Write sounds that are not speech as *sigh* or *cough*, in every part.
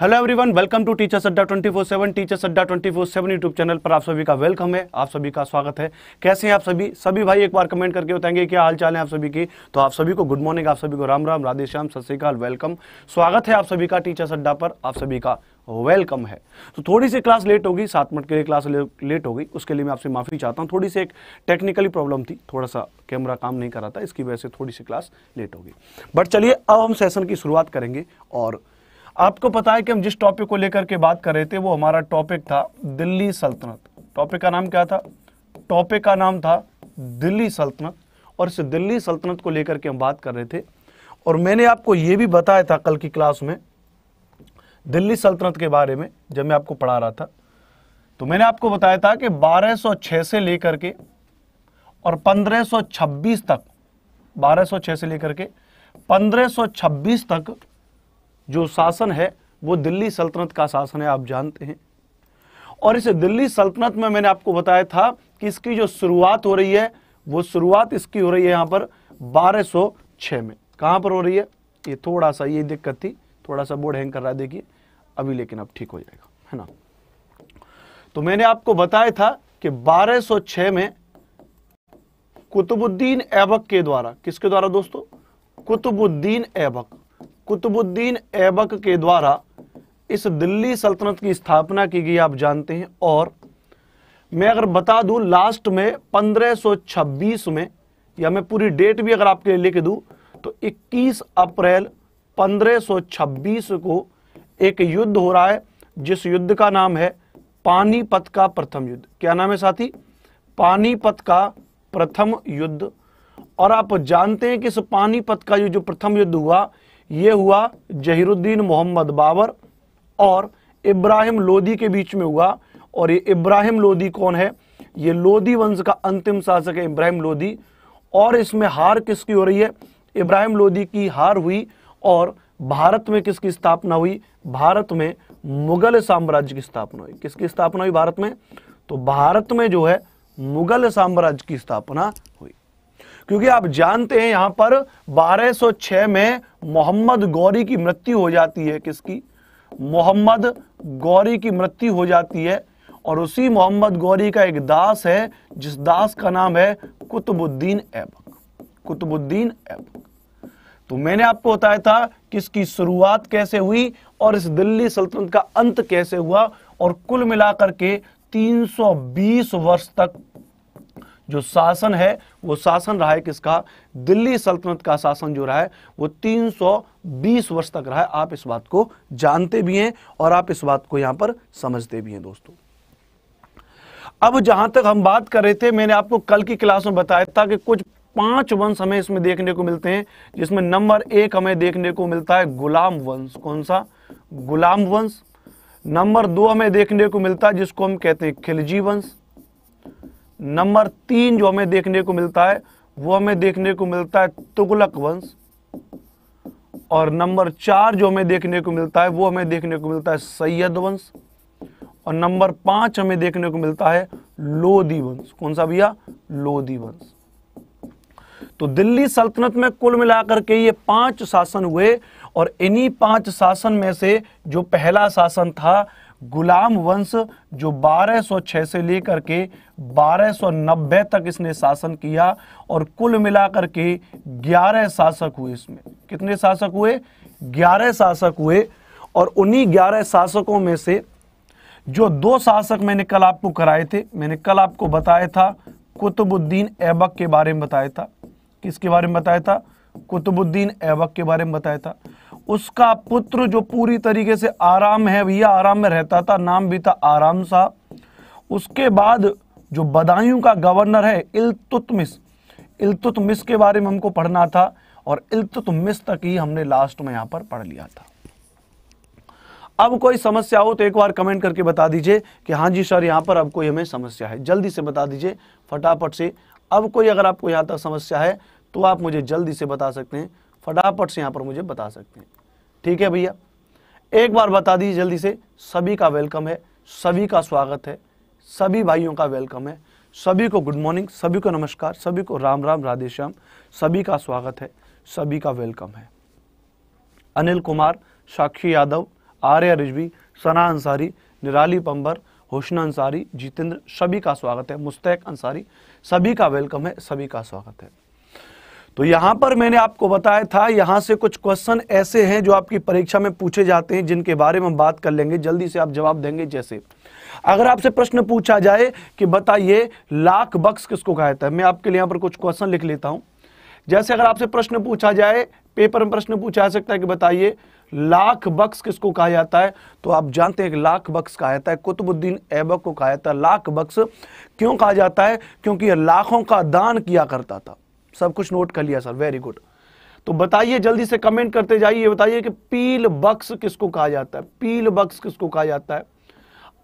Hello everyone welcome to teachers Adda four seven teachers Adda four seven YouTube channel पर आप सभी का वेलकम है आप सभी का स्वागत है कैसे हैं आप सभी सभी भाई एक बार कमेंट करके बताएंगे क्या हाल चाल है आप सभी की तो आप सभी को गुड मॉर्निंग आप सभी को राम राम राधे श्याम सत श्रीकाल वेलकम स्वागत है आप सभी का टीचर्स अड्डा पर आप सभी का वेलकम है तो थोड़ी सी क्लास लेट होगी सात मिनट के लिए क्लास ले, लेट होगी उसके लिए मैं आपसे माफ़ी चाहता हूँ थोड़ी सी एक टेक्निकली प्रॉब्लम थी थोड़ा सा कैमरा काम नहीं कर रहा था इसकी वजह से थोड़ी सी क्लास लेट होगी बट चलिए अब हम सेशन की शुरुआत करेंगे और आपको पता है कि हम जिस टॉपिक को लेकर के बात कर रहे थे वो हमारा टॉपिक था दिल्ली सल्तनत टॉपिक का नाम क्या था टॉपिक का नाम था दिल्ली सल्तनत और इस दिल्ली सल्तनत को लेकर के हम बात कर रहे थे और मैंने आपको ये भी बताया था कल की क्लास में दिल्ली सल्तनत के बारे में जब मैं आपको पढ़ा रहा था तो मैंने आपको बताया था कि 1206 से लेकर के और 1526 तक 1206 से लेकर के 1526 तक जो शासन है वो दिल्ली सल्तनत का शासन है आप जानते हैं और इस दिल्ली सल्तनत में मैंने आपको बताया था कि इसकी जो शुरुआत हो रही है वो शुरुआत इसकी हो रही है यहां पर 1206 में कहां पर हो रही है ये थोड़ा सा ये दिक्कत थी थोड़ा सा बोर्ड हैंग कर रहा है देखिए अभी लेकिन अब ठीक हो जाएगा है ना तो मैंने आपको बताया था कि 1206 में कुतुबुद्दीन ऐबक के द्वारा किसके द्वारा दोस्तों कुतुबुद्दीन ऐबक कुतुबुद्दीन ऐबक के द्वारा इस दिल्ली सल्तनत की स्थापना की गई आप जानते हैं और मैं अगर बता दूं लास्ट में 1526 में या मैं पूरी डेट भी अगर आपके लिए लिख दूं तो 21 अप्रैल 1526 को एक युद्ध हो रहा है जिस युद्ध का नाम है पानीपत का प्रथम युद्ध क्या नाम है साथी पानीपत का प्रथम युद्ध और आप जानते हैं कि इस पानीपत का ये जो प्रथम युद्ध हुआ ये हुआ जहिरुद्दीन मोहम्मद बाबर और इब्राहिम लोदी के बीच में हुआ और ये इब्राहिम लोदी कौन है ये लोदी वंश का अंतिम शासक है इब्राहिम लोदी और इसमें हार किसकी हो रही है इब्राहिम लोदी की हार हुई और भारत में किसकी स्थापना हुई भारत में मुगल साम्राज्य की स्थापना हुई किसकी स्थापना हुई भारत में तो भारत में जो है मुगल साम्राज्य की स्थापना हुई क्योंकि आप जानते हैं यहां पर 1206 में मोहम्मद गौरी की मृत्यु हो जाती है किसकी मोहम्मद गौरी की मृत्यु हो जाती है और उसी मोहम्मद गौरी का एक दास है जिस दास का नाम है कुतुबुद्दीन ऐबक कुतुबुद्दीन ऐबक तो मैंने आपको बताया था कि इसकी शुरुआत कैसे हुई और इस दिल्ली सल्तनत का अंत कैसे हुआ और कुल मिलाकर के 320 वर्ष तक जो शासन है वो शासन रहा है किसका दिल्ली सल्तनत का शासन जो रहा है वो 320 वर्ष तक रहा है आप इस बात को जानते भी हैं और आप इस बात को यहां पर समझते भी हैं दोस्तों अब जहां तक हम बात कर रहे थे मैंने आपको कल की क्लास में बताया था कि कुछ पांच वंश हमें इसमें देखने को मिलते हैं जिसमें नंबर एक हमें देखने को मिलता है गुलाम वंश कौन सा गुलाम वंश नंबर दो हमें देखने को मिलता है जिसको हम कहते हैं खिलजी वंश नंबर तीन जो हमें देखने को मिलता है वो हमें देखने को मिलता है तुगलक वंश और नंबर चार जो हमें देखने को मिलता है वो हमें देखने को मिलता है सैयद वंश और नंबर पांच हमें देखने को मिलता है लोधी वंश कौन सा भैया लोधी वंश तो दिल्ली सल्तनत में कुल मिलाकर के ये पांच शासन हुए और इन्हीं पांच शासन में से जो पहला शासन था गुलाम वंश जो 1206 से लेकर के 1290 तक इसने शासन किया और कुल मिलाकर के 11 शासक हुए इसमें कितने शासक हुए 11 शासक हुए और उन्हीं 11 शासकों में से जो दो शासक मैंने कल आपको कराए थे मैंने कल आपको बताया था कुतुबुद्दीन ऐबक के बारे में बताया था किसके बारे में बताया था कुतुबुद्दीन ऐबक के बारे में बताया था उसका पुत्र जो पूरी तरीके से आराम है भैया आराम में रहता था नाम भी था आराम शाह उसके बाद जो बदायूं का गवर्नर है इल्तुतमिस इल्तुतमिस के बारे में हमको पढ़ना था और इल्तुतमिस तक ही हमने लास्ट में यहां पर पढ़ लिया था अब कोई समस्या हो तो एक बार कमेंट करके बता दीजिए कि हाँ जी सर यहां पर अब कोई हमें समस्या है जल्दी से बता दीजिए फटाफट से अब कोई अगर आपको यहाँ तक समस्या है तो आप मुझे जल्दी से बता सकते हैं फटाफट से यहाँ पर मुझे बता सकते हैं ठीक है भैया एक बार बता दीजिए जल्दी से सभी का वेलकम है सभी का स्वागत है सभी भाइयों का वेलकम है सभी को गुड मॉर्निंग सभी को नमस्कार सभी को राम राम राधे श्याम सभी का स्वागत है सभी का वेलकम है अनिल कुमार साक्षी यादव आर्य रिजवी सना अंसारी निराली पंबर होशन अंसारी जितेंद्र सभी का स्वागत है मुस्तैक अंसारी सभी का वेलकम है सभी का स्वागत है तो यहां पर मैंने आपको बताया था यहां से कुछ क्वेश्चन ऐसे हैं जो आपकी परीक्षा में पूछे जाते हैं जिनके बारे में हम बात कर लेंगे जल्दी से आप जवाब देंगे जैसे अगर आपसे प्रश्न पूछा जाए कि बताइए लाख बक्स किसको कहा जाता है मैं आपके लिए यहाँ पर कुछ क्वेश्चन लिख लेता हूँ जैसे अगर आपसे प्रश्न पूछा जाए पेपर में प्रश्न पूछा जा सकता है कि बताइए लाख बक्स किसको कहा जाता है तो आप जानते हैं कि लाख बक्स कहा जाता है कुतुबुद्दीन ऐबक को कहा जाता है लाख बक्स क्यों कहा जाता है क्योंकि लाखों का दान किया करता था सब कुछ नोट कर लिया सर वेरी गुड तो बताइए जल्दी से कमेंट करते जाइए बताइए कि पील बक्स किसको कहा जाता है पील बक्स किसको कहा जाता है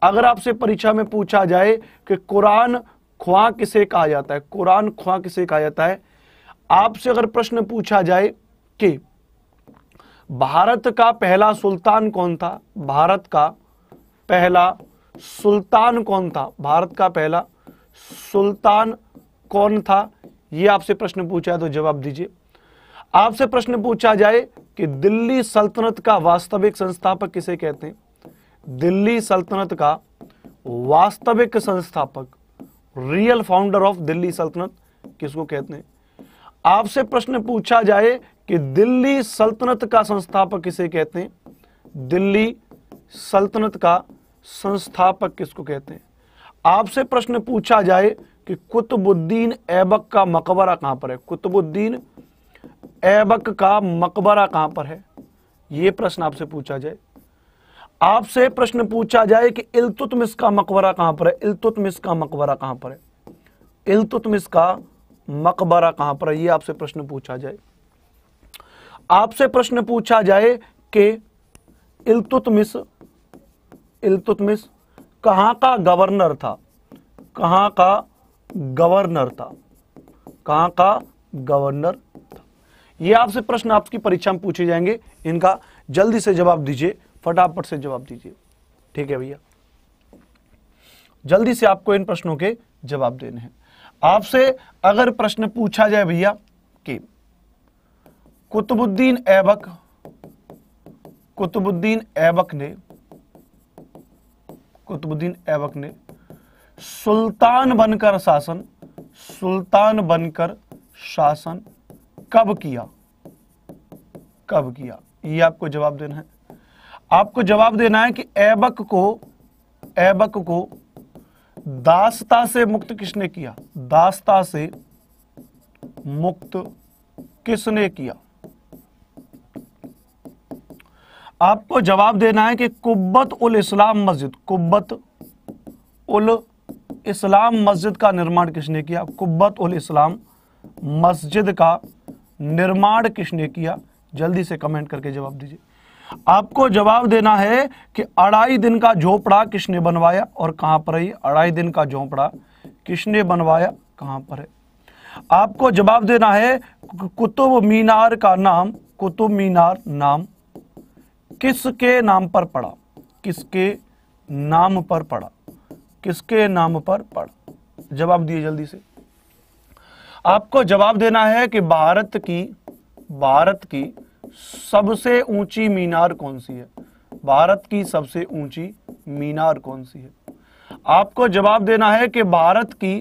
अगर आपसे परीक्षा में पूछा जाए कि कुरान ख्वा किसे कहा जाता है कुरान ख्वा किसे कहा जाता है आपसे अगर प्रश्न पूछा जाए कि भारत का पहला सुल्तान कौन था भारत का पहला सुल्तान कौन था भारत का पहला सुल्तान कौन था ये आपसे प्रश्न पूछा है तो जवाब दीजिए आपसे प्रश्न पूछा जाए कि दिल्ली सल्तनत का वास्तविक संस्थापक किसे कहते हैं दिल्ली सल्तनत का वास्तविक संस्थापक रियल फाउंडर ऑफ दिल्ली सल्तनत किसको कहते हैं आपसे प्रश्न पूछा जाए कि दिल्ली सल्तनत का संस्थापक किसे कहते हैं दिल्ली सल्तनत का संस्थापक किसको कहते हैं आपसे प्रश्न पूछा जाए कि कुतुबुद्दीन ऐबक का मकबरा कहाँ पर है कुतुबुद्दीन ऐबक का मकबरा कहाँ पर है ये प्रश्न आपसे पूछा जाए आपसे प्रश्न पूछा जाए कि इल्तुतमिस का मकबरा कहाँ पर है इलतुतमिस का मकबरा कहाँ पर है इल्तुतमिस का मकबरा कहाँ पर है ये आपसे प्रश्न पूछा जाए आपसे प्रश्न पूछा जाए कि इलतुतमिस इलतुतमिस कहाँ का गवर्नर था कहाँ का गवर्नर था कहां का गवर्नर था यह आपसे प्रश्न आपकी परीक्षा में पूछे जाएंगे इनका जल्दी से जवाब दीजिए फटाफट से जवाब दीजिए ठीक है भैया जल्दी से आपको इन प्रश्नों के जवाब देने हैं आपसे अगर प्रश्न पूछा जाए भैया कि कुतुबुद्दीन ऐबक कुतुबुद्दीन ऐबक ने कुतुबुद्दीन ऐबक ने सुल्तान बनकर शासन सुल्तान बनकर शासन कब किया कब किया ये आपको जवाब देना है आपको जवाब देना है कि ऐबक को ऐबक को दासता से मुक्त किसने किया दासता से मुक्त किसने किया आपको जवाब देना है कि कुब्बत उल इस्लाम मस्जिद कुब्बत उल इस्लाम मस्जिद का निर्माण किसने किया कुब्बत उल इस्लाम मस्जिद का निर्माण किसने किया जल्दी से कमेंट करके जवाब दीजिए आपको जवाब देना है कि अढ़ाई दिन का झोपड़ा किसने बनवाया और कहां पर है अढ़ाई दिन का झोपड़ा किसने बनवाया कहां पर है आपको जवाब देना है कुतुब मीनार का नाम कुतुब मीनार नाम किसके नाम पर पड़ा किसके नाम पर पड़ा किसके नाम पर पढ़ जवाब दिए जल्दी से आपको जवाब देना है कि भारत की भारत की सबसे ऊंची मीनार कौन सी है भारत की सबसे ऊंची मीनार कौन सी है आपको जवाब देना है कि भारत की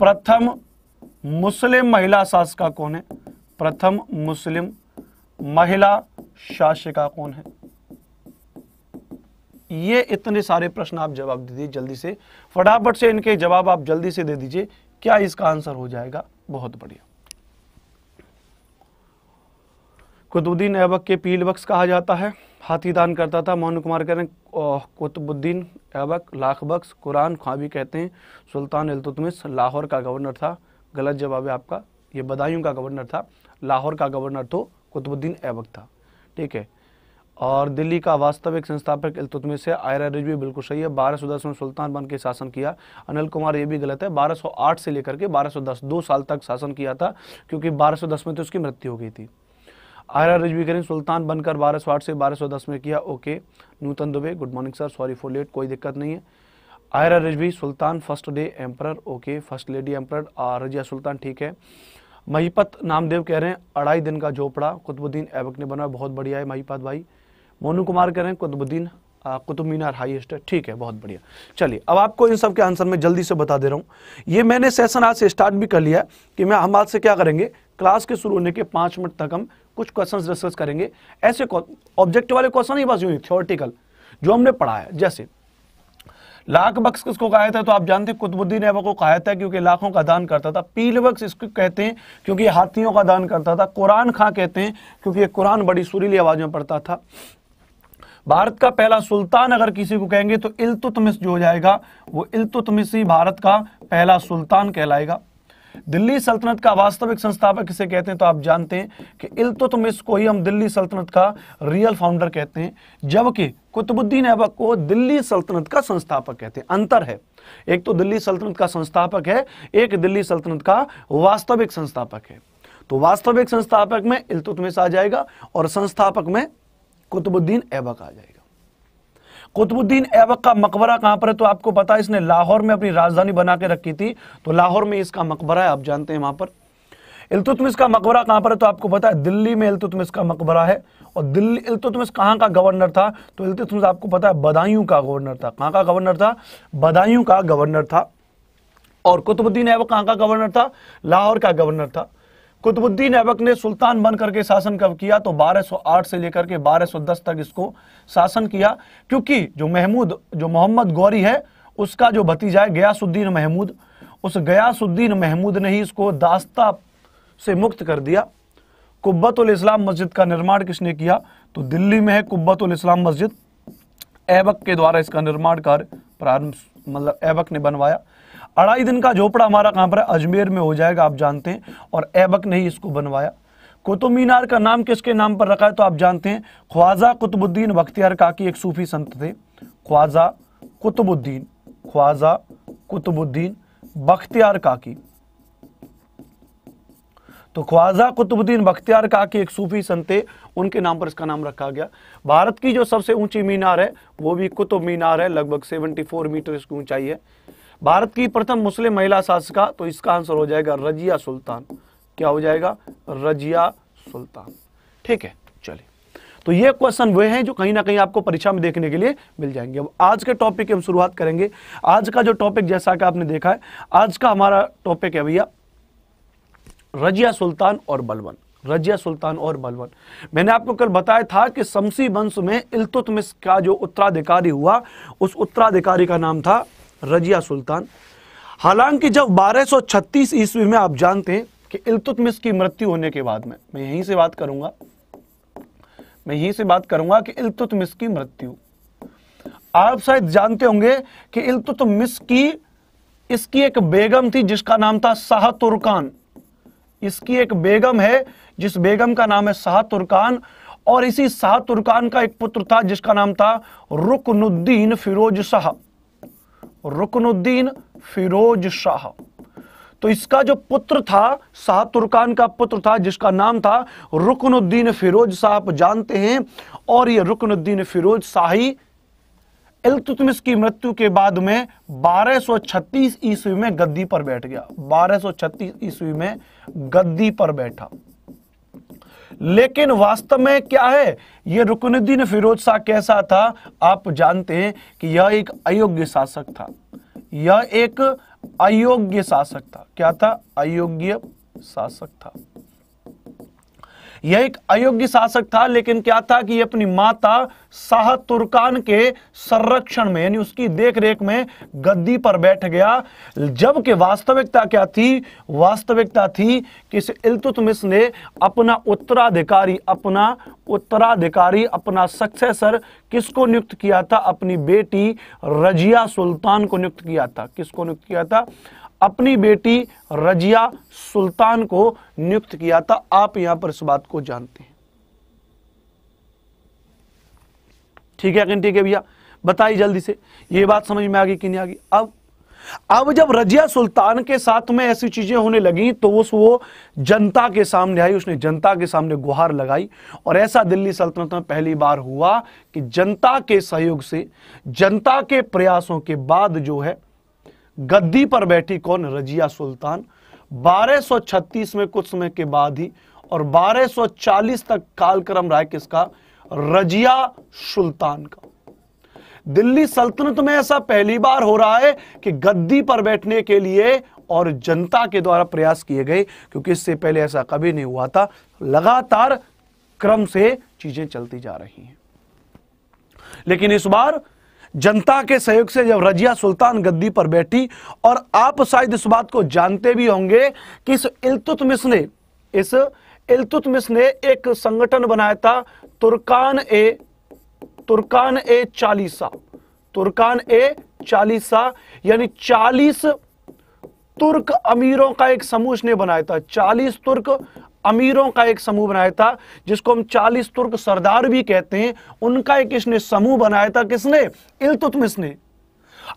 प्रथम मुस्लिम महिला शासिका कौन है प्रथम मुस्लिम महिला शासिका कौन है ये इतने सारे प्रश्न आप जवाब दीजिए जल्दी से फटाफट से इनके जवाब आप जल्दी से दे दीजिए क्या इसका आंसर हो जाएगा बहुत बढ़िया कुतुबुद्दीन ऐबक के पील बक्स कहा जाता है हाथी दान करता था मोहन कुमार कह रहे हैं कुतुबुद्दीन ऐबक लाख बक्स कुरान खां कहते हैं सुल्तान इलतुतमिस लाहौर का गवर्नर था गलत जवाब है आपका ये बदायूं का गवर्नर था लाहौर का गवर्नर तो कुतुबुद्दीन ऐबक था ठीक है और दिल्ली का वास्तविक संस्थापक इलतुतमे से आयरा रिजवी बिल्कुल सही है बारह सौ दस में सुल्तान बन के शासन किया अनिल कुमार ये भी गलत है 1208 से लेकर के 1210 दो साल तक शासन किया था क्योंकि 1210 में तो उसकी मृत्यु हो गई थी आयरा रिजवी करें सुल्तान बनकर 1208 से 1210 में किया okay Nutan Dubey good morning sir sorry for late कोई दिक्कत नहीं है Aira Rizvi Sultan first day empress okay first lady empress Razia Sultan ठीक है महीपत नामदेव कह रहे हैं अढ़ाई दिन का झोपड़ा कुतुबुद्दीन ऐबक ने बनाया बहुत बढ़िया है महीपत भाई मोनू कुमार कह रहे हैं कुतुबुद्दीन कुतुब मीनार हाईएस्ट है ठीक है बहुत बढ़िया चलिए अब आपको इन सब के आंसर में जल्दी से बता दे रहा हूँ ये मैंने सेशन आज से स्टार्ट भी कर लिया कि मैं हम आज से क्या करेंगे क्लास के शुरू होने के पाँच मिनट तक हम कुछ क्वेश्चंस डिस्कस करेंगे ऐसे ऑब्जेक्ट वाले क्वेश्चन ही बस यूँ थियोरटिकल जो हमने पढ़ा है जैसे लाख बक्स किसको कहा था तो आप जानते हैं कुतुबुद्दीन ऐबक को कहा था क्योंकि लाखों का दान करता था पील बक्स इसको कहते हैं क्योंकि हाथियों का दान करता था कुरान खां कहते हैं क्योंकि ये कुरान बड़ी सुरीली आवाज में पढ़ता था भारत का पहला सुल्तान अगर किसी को कहेंगे तो इलतुतमिस जो हो जाएगा वो इलतुतमिस ही भारत का पहला सुल्तान कहलाएगा दिल्ली सल्तनत का वास्तविक संस्थापक किसे कहते हैं तो आप जानते हैं कि इल्तुतमिस को ही हम दिल्ली सल्तनत का रियल फाउंडर कहते हैं जबकि कुतुबुद्दीन ऐबक को दिल्ली सल्तनत का संस्थापक कहते हैं अंतर है एक तो दिल्ली सल्तनत का संस्थापक है एक दिल्ली सल्तनत का वास्तविक संस्थापक है तो वास्तविक संस्थापक में इल्तुतमिस आ जाएगा और संस्थापक में कुतुबुद्दीन ऐबक आ जाएगा कुतुबुद्दीन ऐबक का मकबरा कहां पर है तो आपको पता है इसने लाहौर में अपनी राजधानी बना के रखी थी तो लाहौर में इसका मकबरा है आप जानते हैं वहां पर इल्तुतमिस का मकबरा कहां पर है तो आपको पता है दिल्ली में इल्तुतमिस का मकबरा है और दिल्ली इल्तुतमिस कहां का गवर्नर था तो इल्तुतमिस आपको पता है बदायूं का गवर्नर था कहां का गवर्नर था बदायूं का गवर्नर था और कुतुबुद्दीन ऐबक कहां का गवर्नर था लाहौर का गवर्नर था कुतुबुद्दीन ऐबक ने सुल्तान बन करके शासन कब किया तो 1208 से लेकर के 1210 तक इसको शासन किया क्योंकि जो महमूद जो मोहम्मद गौरी है उसका जो भतीजा है गयासुद्दीन महमूद उस गयासुद्दीन महमूद ने ही इसको दास्ता से मुक्त कर दिया कुब्बतुल इस्लाम मस्जिद का निर्माण किसने किया तो दिल्ली में है कुब्बतुल इस्लाम मस्जिद ऐबक के द्वारा इसका निर्माण कार्य प्रारंभ मतलब ऐबक ने बनवाया अढ़ाई दिन का झोपड़ा हमारा कहाँ पर है अजमेर में हो जाएगा आप जानते हैं और ऐबक ने ही इसको बनवाया कुतुब मीनार का नाम किसके नाम पर रखा है तो आप जानते हैं ख्वाजा कुतुबुद्दीन बख्तियार काकी एक सूफी संत थे ख्वाजा कुतुबुद्दीन ख्वाजा कुतुबुद्दीन बख्तियार काकी तो ख्वाजा कुतुबुद्दीन बख्तियार काकी एक सूफी संत थे उनके नाम पर इसका नाम रखा गया भारत की जो सबसे ऊंची मीनार है वो भी कुतुब मीनार है लगभग 74 मीटर इसकी ऊंचाई है भारत की प्रथम मुस्लिम महिला शासिका तो इसका आंसर हो जाएगा रजिया सुल्तान क्या हो जाएगा रजिया सुल्तान ठीक है चलिए तो ये क्वेश्चन वे हैं जो कहीं ना कहीं आपको परीक्षा में देखने के लिए मिल जाएंगे अब आज के टॉपिक की हम शुरुआत करेंगे आज का जो टॉपिक जैसा कि आपने देखा है आज का हमारा टॉपिक है भैया रजिया सुल्तान और बलवन रजिया सुल्तान और बलवन मैंने आपको कल बताया था कि शमसी वंश में इलतुतमिश का जो उत्तराधिकारी हुआ उस उत्तराधिकारी का नाम था रजिया सुल्तान हालांकि जब 1236 ईस्वी में आप जानते हैं कि इल्तुतमिस की मृत्यु होने के बाद में मैं यहीं से बात करूंगा मैं यहीं से बात करूंगा कि इल्तुतमिस की मृत्यु आप शायद जानते होंगे कि इल्तुतमिस की इसकी एक बेगम थी जिसका नाम था शाह तुर्कान इसकी एक बेगम है जिस बेगम का नाम है शाह तुर्कान और इसी शाह तुर्कान का एक पुत्र था जिसका नाम था रुकनुद्दीन फिरोज शाह रुकनुद्दीन फिरोज शाह तो इसका जो पुत्र था शाह तुर्कान का पुत्र था जिसका नाम था रुकनुद्दीन फिरोज शाह आप जानते हैं और ये रुकनुद्दीन फिरोज शाही इल्तुतमिस की मृत्यु के बाद में 1236 ईस्वी में गद्दी पर बैठ गया 1236 ईस्वी में गद्दी पर बैठा लेकिन वास्तव में क्या है यह रुकनुद्दीन फिरोज शाह कैसा था आप जानते हैं कि यह एक अयोग्य शासक था यह एक अयोग्य शासक था क्या था अयोग्य शासक था यह एक अयोग्य शासक था लेकिन क्या था कि अपनी माता शाह तुर्कान के संरक्षण में यानी उसकी देखरेख में गद्दी पर बैठ गया जबकि वास्तविकता क्या थी वास्तविकता थी कि इस ने अपना उत्तराधिकारी अपना उत्तराधिकारी अपना सक्सेसर किसको नियुक्त किया था अपनी बेटी रजिया सुल्तान को नियुक्त किया था किसको नियुक्त किया था अपनी बेटी रजिया सुल्तान को नियुक्त किया था आप यहां पर इस बात को जानते हैं ठीक है ठीक है भैया बताइए जल्दी से ये बात समझ में आ गई कि नहीं आ गई अब अब जब रजिया सुल्तान के साथ में ऐसी चीजें होने लगी तो उस वो जनता के सामने आई उसने जनता के सामने गुहार लगाई और ऐसा दिल्ली सल्तनत में पहली बार हुआ कि जनता के सहयोग से जनता के प्रयासों के बाद जो है गद्दी पर बैठी कौन रजिया सुल्तान 1236 में कुछ समय के बाद ही और 1240 तक कालक्रम रहा किसका रजिया सुल्तान का दिल्ली सल्तनत में ऐसा पहली बार हो रहा है कि गद्दी पर बैठने के लिए और जनता के द्वारा प्रयास किए गए क्योंकि इससे पहले ऐसा कभी नहीं हुआ था लगातार क्रम से चीजें चलती जा रही हैं लेकिन इस बार जनता के सहयोग से जब रजिया सुल्तान गद्दी पर बैठी और आप शायद इस बात को जानते भी होंगे कि इस इल्तुतमिस ने इस इल्तुतमिस ने एक संगठन बनाया था तुर्कान ए तुर्कान ए चालीसा तुर्कान ए चालीसा यानी चालीस तुर्क अमीरों का एक समूह ने बनाया था चालीस तुर्क अमीरों का एक समूह बनाया था जिसको हम 40 तुर्क सरदार भी कहते हैं उनका एक इसने समूह बनाया था किसने इलतुतमिस ने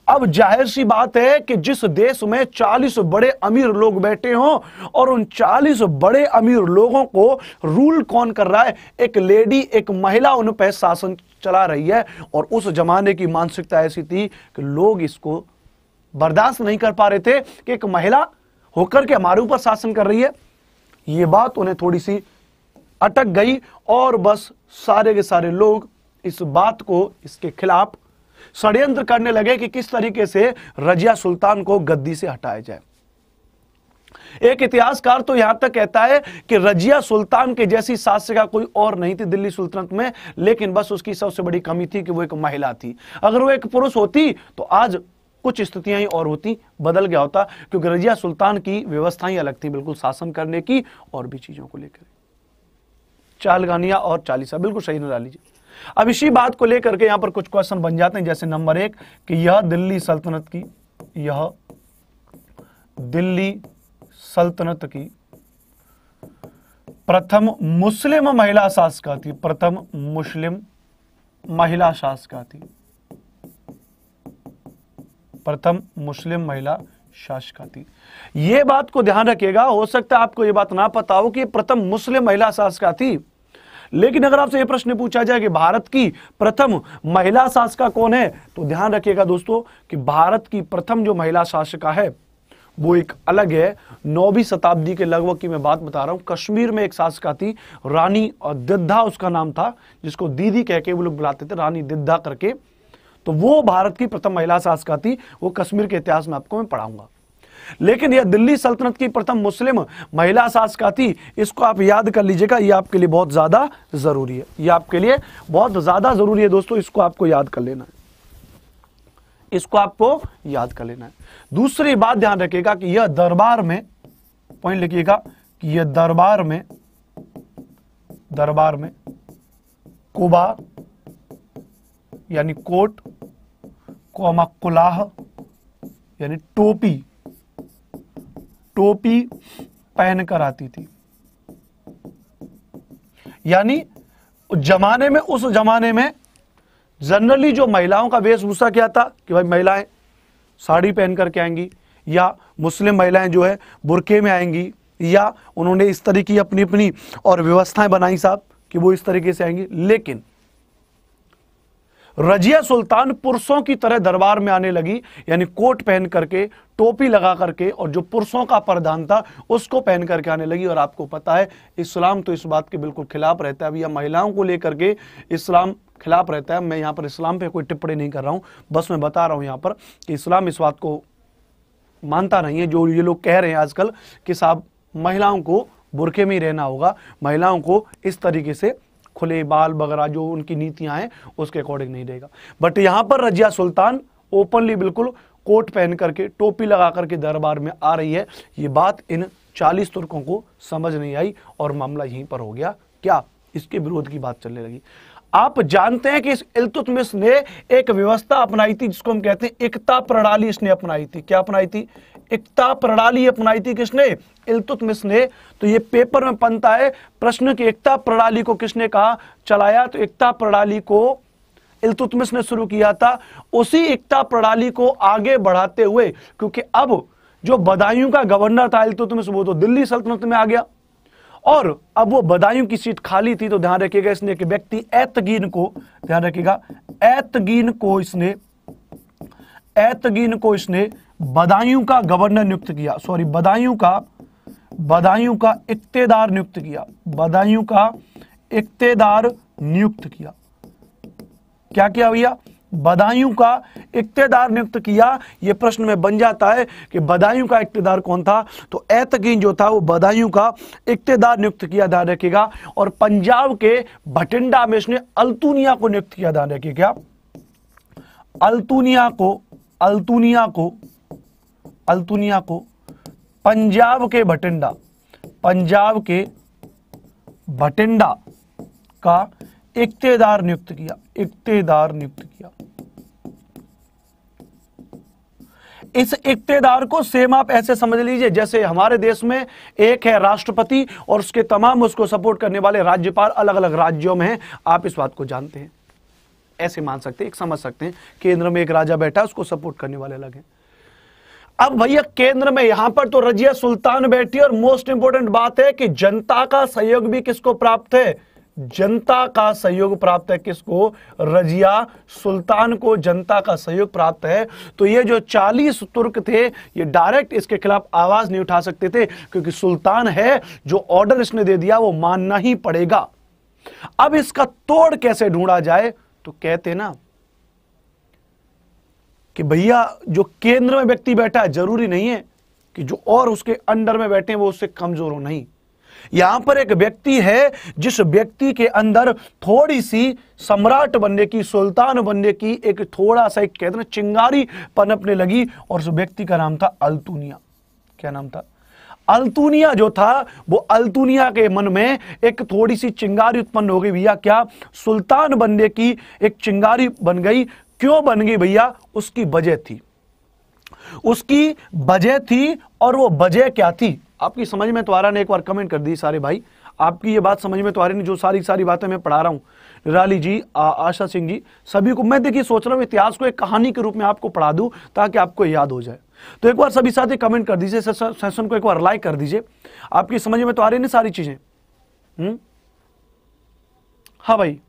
अब जाहिर सी बात है कि जिस देश में 40 बड़े अमीर लोग बैठे हों और उन 40 बड़े अमीर लोगों को रूल कौन कर रहा है एक लेडी एक महिला उन पर शासन चला रही है और उस जमाने की मानसिकता ऐसी थी कि लोग इसको बर्दाश्त नहीं कर पा रहे थे कि एक महिला होकर के हमारे ऊपर शासन कर रही है ये बात उन्हें थोड़ी सी अटक गई और बस सारे के सारे लोग इस बात को इसके खिलाफ षड्यंत्र करने लगे कि किस तरीके से रजिया सुल्तान को गद्दी से हटाया जाए एक इतिहासकार तो यहां तक कहता है कि रजिया सुल्तान के जैसी शासिका कोई और नहीं थी दिल्ली सुल्तनत में लेकिन बस उसकी सबसे बड़ी कमी थी कि वो एक महिला थी अगर वो एक पुरुष होती तो आज कुछ स्थितियां ही और होती बदल गया होता क्योंकि रजिया सुल्तान की व्यवस्था ही अलग थी बिल्कुल शासन करने की और भी चीज़ों को लेकर चालगानिया और चालीसा बिल्कुल सही नजर लीजिए अब इसी बात को लेकर के यहां पर कुछ क्वेश्चन बन जाते हैं जैसे नंबर एक कि यह दिल्ली सल्तनत की यह दिल्ली सल्तनत की प्रथम मुस्लिम महिला शासक थी प्रथम मुस्लिम महिला शासक थी प्रथम मुस्लिम महिला शासिका थी ये बात को ध्यान रखिएगा हो सकता है आपको ये बात ना पता हो कि प्रथम मुस्लिम महिला शासिका थी लेकिन अगर आपसे यह प्रश्न पूछा जाए कि भारत की प्रथम महिला शासिका कौन है तो ध्यान रखिएगा दोस्तों कि भारत की प्रथम जो महिला शासिका है वो एक अलग है नौवीं शताब्दी के लगभग की मैं बात बता रहा हूं कश्मीर में एक शासिका थी रानी और दिद्धा उसका नाम था जिसको दीदी कह के वो लोग बुलाते थे रानी दिद्धा करके तो वो भारत की प्रथम महिला शासिका थी वो कश्मीर के इतिहास में आपको मैं पढ़ाऊंगा लेकिन यह दिल्ली सल्तनत की प्रथम मुस्लिम महिला शासिका थी इसको आप याद कर लीजिएगा यह आपके लिए बहुत ज़्यादा ज़रूरी है यह आपके लिए बहुत ज़्यादा ज़रूरी है दोस्तों इसको आपको याद कर लेना है इसको आपको याद कर लेना है दूसरी बात ध्यान रखिएगा कि यह दरबार में पॉइंट लिखिएगा कि यह दरबार में दरबार में कुबा यानी कोट कौमा कुलाह यानी टोपी टोपी पहन कर आती थी यानी जमाने में उस जमाने में जनरली जो महिलाओं का वेशभूषा क्या था कि भाई महिलाएं साड़ी पहन करके आएंगी या मुस्लिम महिलाएं जो है बुरके में आएंगी या उन्होंने इस तरह की अपनी अपनी और व्यवस्थाएं बनाई साहब कि वो इस तरीके से आएंगी लेकिन रजिया सुल्तान पुरुषों की तरह दरबार में आने लगी यानी कोट पहन करके टोपी लगा करके और जो पुरुषों का प्रधान था उसको पहन करके आने लगी और आपको पता है इस्लाम तो इस बात के बिल्कुल खिलाफ रहता है भैया महिलाओं को लेकर के इस्लाम खिलाफ रहता है मैं यहाँ पर इस्लाम पे कोई टिप्पणी नहीं कर रहा हूँ बस मैं बता रहा हूँ यहाँ पर कि इस्लाम इस बात को मानता नहीं है जो ये लोग कह रहे हैं आजकल कि साहब महिलाओं को बुरके में ही रहना होगा महिलाओं को इस तरीके से खुले बाल वगैरह जो उनकी नीतियां हैं उसके अकॉर्डिंग नहीं रहेगा बट यहां पर रजिया सुल्तान ओपनली बिल्कुल कोट पहन करके टोपी लगा करके दरबार में आ रही है ये बात इन चालीस तुर्कों को समझ नहीं आई और मामला यहीं पर हो गया क्या इसके विरोध की बात चलने लगी आप जानते हैं कि इस इल्तुतमिस ने एक व्यवस्था अपनाई थी जिसको हम कहते हैं एकता प्रणाली इसने अपनाई थी क्या अपनाई थी एकता प्रणाली अपनाई थी किसने इलतुतमिस ने तो ये पेपर में पनता है प्रश्न की एकता प्रणाली को किसने कहा चलाया तो एकता प्रणाली को इलतुतमिस ने शुरू किया था उसी एकता प्रणाली को आगे बढ़ाते हुए क्योंकि अब जो बदायूं का गवर्नर था इलतुतमिस वो तो दिल्ली सल्तनत में आ गया और अब वो बदायूं की सीट खाली थी तो ध्यान रखिएगा इसने एक व्यक्ति ऐतगीन को ध्यान रखिएगा ऐतगीन को इसने ऐतगीन को इसने बदायूं का गवर्नर नियुक्त किया सॉरी बदायूं का बदायूं का इक्तेदार नियुक्त किया बदायूं का इक्तेदार नियुक्त किया क्या किया भैया बदायूं का इक्तेदार नियुक्त किया ये प्रश्न में बन जाता है कि बदायूं का इक्तेदार कौन था तो ऐतकीन जो था वो बदायूं का इक्तेदार नियुक्त किया ध्यान रखिएगा और पंजाब के भटिंडा में इसने अल्तूनिया को नियुक्त किया ध्यान रखिएगा अल्तूनिया को अल्तुनिया को अल्तुनिया को पंजाब के भटिंडा पंजाब के भटिंडा का इकतेदार नियुक्त किया इकतेदार नियुक्त किया इस इकतेदार को सेम आप ऐसे समझ लीजिए जैसे हमारे देश में एक है राष्ट्रपति और उसके तमाम उसको सपोर्ट करने वाले राज्यपाल अलग अलग राज्यों में हैं आप इस बात को जानते हैं ऐसे मान सकते हैं एक समझ सकते हैं केंद्र में एक राजा बैठा उसको सपोर्ट करने वाले अलग लगे अब भैया केंद्र में यहां पर तो रजिया सुल्तान बैठी और मोस्ट इंपोर्टेंट बात है कि जनता का सहयोग भी किसको प्राप्त है जनता का सहयोग प्राप्त है किसको रजिया सुल्तान को जनता का सहयोग प्राप्त है तो ये जो 40 तुर्क थे ये डायरेक्ट इसके खिलाफ आवाज नहीं उठा सकते थे क्योंकि सुल्तान है जो ऑर्डर इसने दे दिया वो मानना ही पड़ेगा अब इसका तोड़ कैसे ढूंढा जाए तो कहते ना कि भैया जो केंद्र में व्यक्ति बैठा है जरूरी नहीं है कि जो और उसके अंडर में बैठे हैं वो उससे कमजोर हो नहीं यहां पर एक व्यक्ति है जिस व्यक्ति के अंदर थोड़ी सी सम्राट बनने की सुल्तान बनने की एक थोड़ा सा एक कहते ना चिंगारी पनपने लगी और उस व्यक्ति का नाम था अल्तुनिया क्या नाम था अल्तुनिया जो था वो अल्तुनिया के मन में एक थोड़ी सी चिंगारी उत्पन्न हो गई भैया क्या सुल्तान बनने की एक चिंगारी बन गई क्यों बन गई भैया उसकी वजह थी उसकी वजह थी और वो वजह क्या थी आपकी समझ में तो आ रहा ने एक बार कमेंट कर दी सारे भाई आपकी ये बात समझ में तो आ रही नहीं जो सारी सारी बातें मैं पढ़ा रहा हूं निराली जी आ, आशा सिंह जी सभी को मैं देखिए सोच रहा हूं इतिहास को एक कहानी के रूप में आपको पढ़ा दूं ताकि आपको याद हो जाए तो एक बार सभी साथी कमेंट कर दीजिए सेशन को एक बार लाइक कर दीजिए आपकी समझ में तो आ रही ना सारी चीजें हम्म? हाँ भाई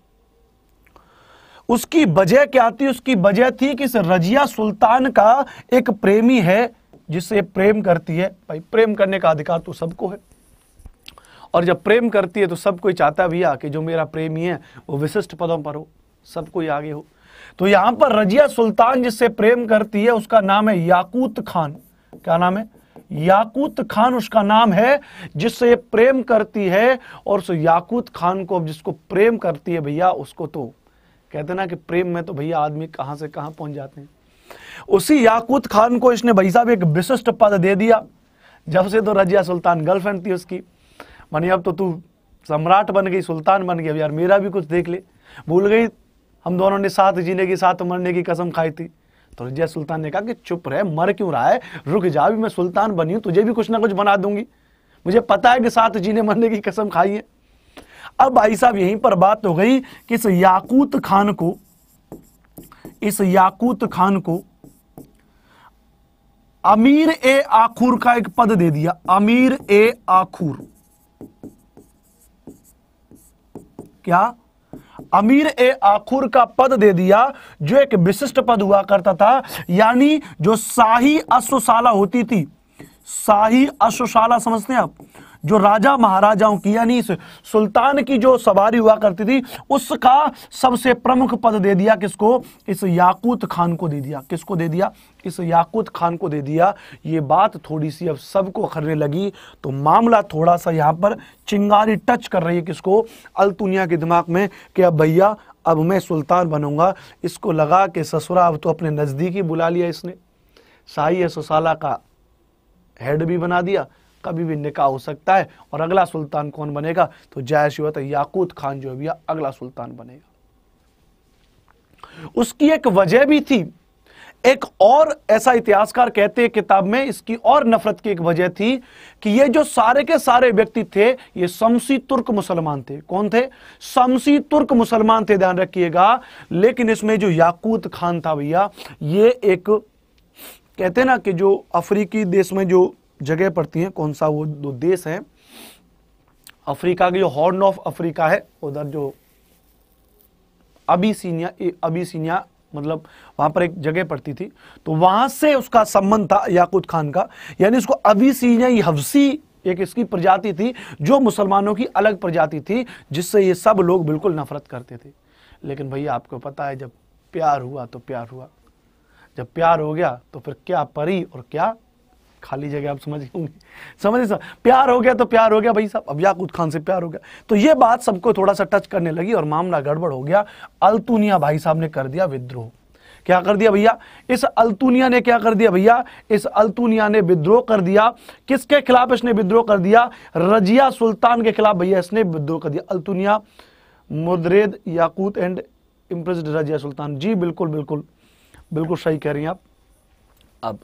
उसकी वजह क्या थी उसकी वजह थी कि इस रजिया सुल्तान का एक प्रेमी है जिससे प्रेम करती है भाई प्रेम करने का अधिकार तो सबको है और जब प्रेम करती है तो सब कोई चाहता भी है कि जो मेरा प्रेमी है वो विशिष्ट पदों पर हो सब कोई आगे हो तो यहां पर रजिया सुल्तान जिससे प्रेम करती है उसका नाम है याकूत खान क्या नाम है याकूत खान उसका नाम है जिससे ये प्रेम करती है और उस याकूत खान को जिसको प्रेम करती है भैया उसको तो कहते ना कि प्रेम में तो भैया आदमी कहां से कहां पहुंच जाते हैं उसी याकूत खान को इसने भाई साहब एक विशिष्ट पद दे दिया जब से तो रजिया सुल्तान गर्लफ्रेंड थी उसकी मानी अब तो तू सम्राट बन गई सुल्तान बन गई अब यार मेरा भी कुछ देख ले भूल गई हम दोनों ने साथ जीने की साथ मरने की कसम खाई थी तो रजिया सुल्तान ने कहा कि चुप रहे मर क्यों रहा है रुक जा भी मैं सुल्तान बनी हूँ तुझे भी कुछ ना कुछ बना दूंगी मुझे पता है कि साथ जीने मरने की कसम खाई है अब भाई साहब यहीं पर बात हो गई कि इस याकूत खान को इस याकूत खान को अमीर ए आखूर का एक पद दे दिया अमीर ए आखूर क्या अमीर ए आखुर का पद दे दिया जो एक विशिष्ट पद हुआ करता था यानी जो शाही अश्वशाला होती थी शाही अश्वशाला समझते हैं आप जो राजा महाराजाओं की यानी सुल्तान की जो सवारी हुआ करती थी उसका सबसे प्रमुख पद दे दिया किसको इस याकूत खान को दे दिया किसको दे दिया इस याकूत खान को दे दिया ये बात थोड़ी सी अब सबको खरने लगी तो मामला थोड़ा सा यहाँ पर चिंगारी टच कर रही है किसको अलतुनिया के दिमाग में कि अब भैया अब मैं सुल्तान बनूंगा इसको लगा कि ससुरा अब तो अपने नज़दीक ही बुला लिया इसने शाही ससुसाला का हेड भी बना दिया कभी भी, निकाह हो सकता है और अगला सुल्तान कौन बनेगा तो हुआ था याकूत खान जो है अगला सुल्तान बनेगा उसकी एक वजह भी थी एक और ऐसा इतिहासकार कहते हैं किताब में इसकी और नफरत की एक वजह थी कि ये जो सारे के सारे व्यक्ति थे ये शमसी तुर्क मुसलमान थे कौन थे शमसी तुर्क मुसलमान थे ध्यान रखिएगा लेकिन इसमें जो याकूत खान था भैया ये एक कहते ना कि जो अफ्रीकी देश में जो जगह पड़ती है कौन सा वो दो देश है अफ्रीका की जो हॉर्न ऑफ अफ्रीका है उधर जो अबीसीनिया अबीसीनिया मतलब वहां पर एक जगह पड़ती थी तो वहां से उसका संबंध था याकूत खान का यानी उसको अबीसीनिया हफ्सी एक इसकी प्रजाति थी जो मुसलमानों की अलग प्रजाति थी जिससे ये सब लोग बिल्कुल नफरत करते थे लेकिन भैया आपको पता है जब प्यार हुआ तो प्यार हुआ जब प्यार हो गया तो फिर क्या परी और क्या खाली जगह आप समझ होंगे समझ सर प्यार हो गया तो प्यार हो गया भाई साहब अब याकूत खान से प्यार हो गया तो ये बात सबको थोड़ा सा टच करने लगी और मामला गड़बड़ हो गया अल्तुनिया भाई साहब ने कर दिया विद्रोह क्या कर दिया भैया इस अल्तुनिया ने क्या कर दिया भैया इस अल्तुनिया ने विद्रोह कर दिया किसके खिलाफ इसने विद्रोह कर दिया रजिया सुल्तान के खिलाफ भैया इसने विद्रोह कर दिया अल्तुनिया मुद्रेद याकूत एंड इम्प्रेस्ड रजिया सुल्तान जी बिल्कुल बिल्कुल बिल्कुल सही कह रही हैं आप अब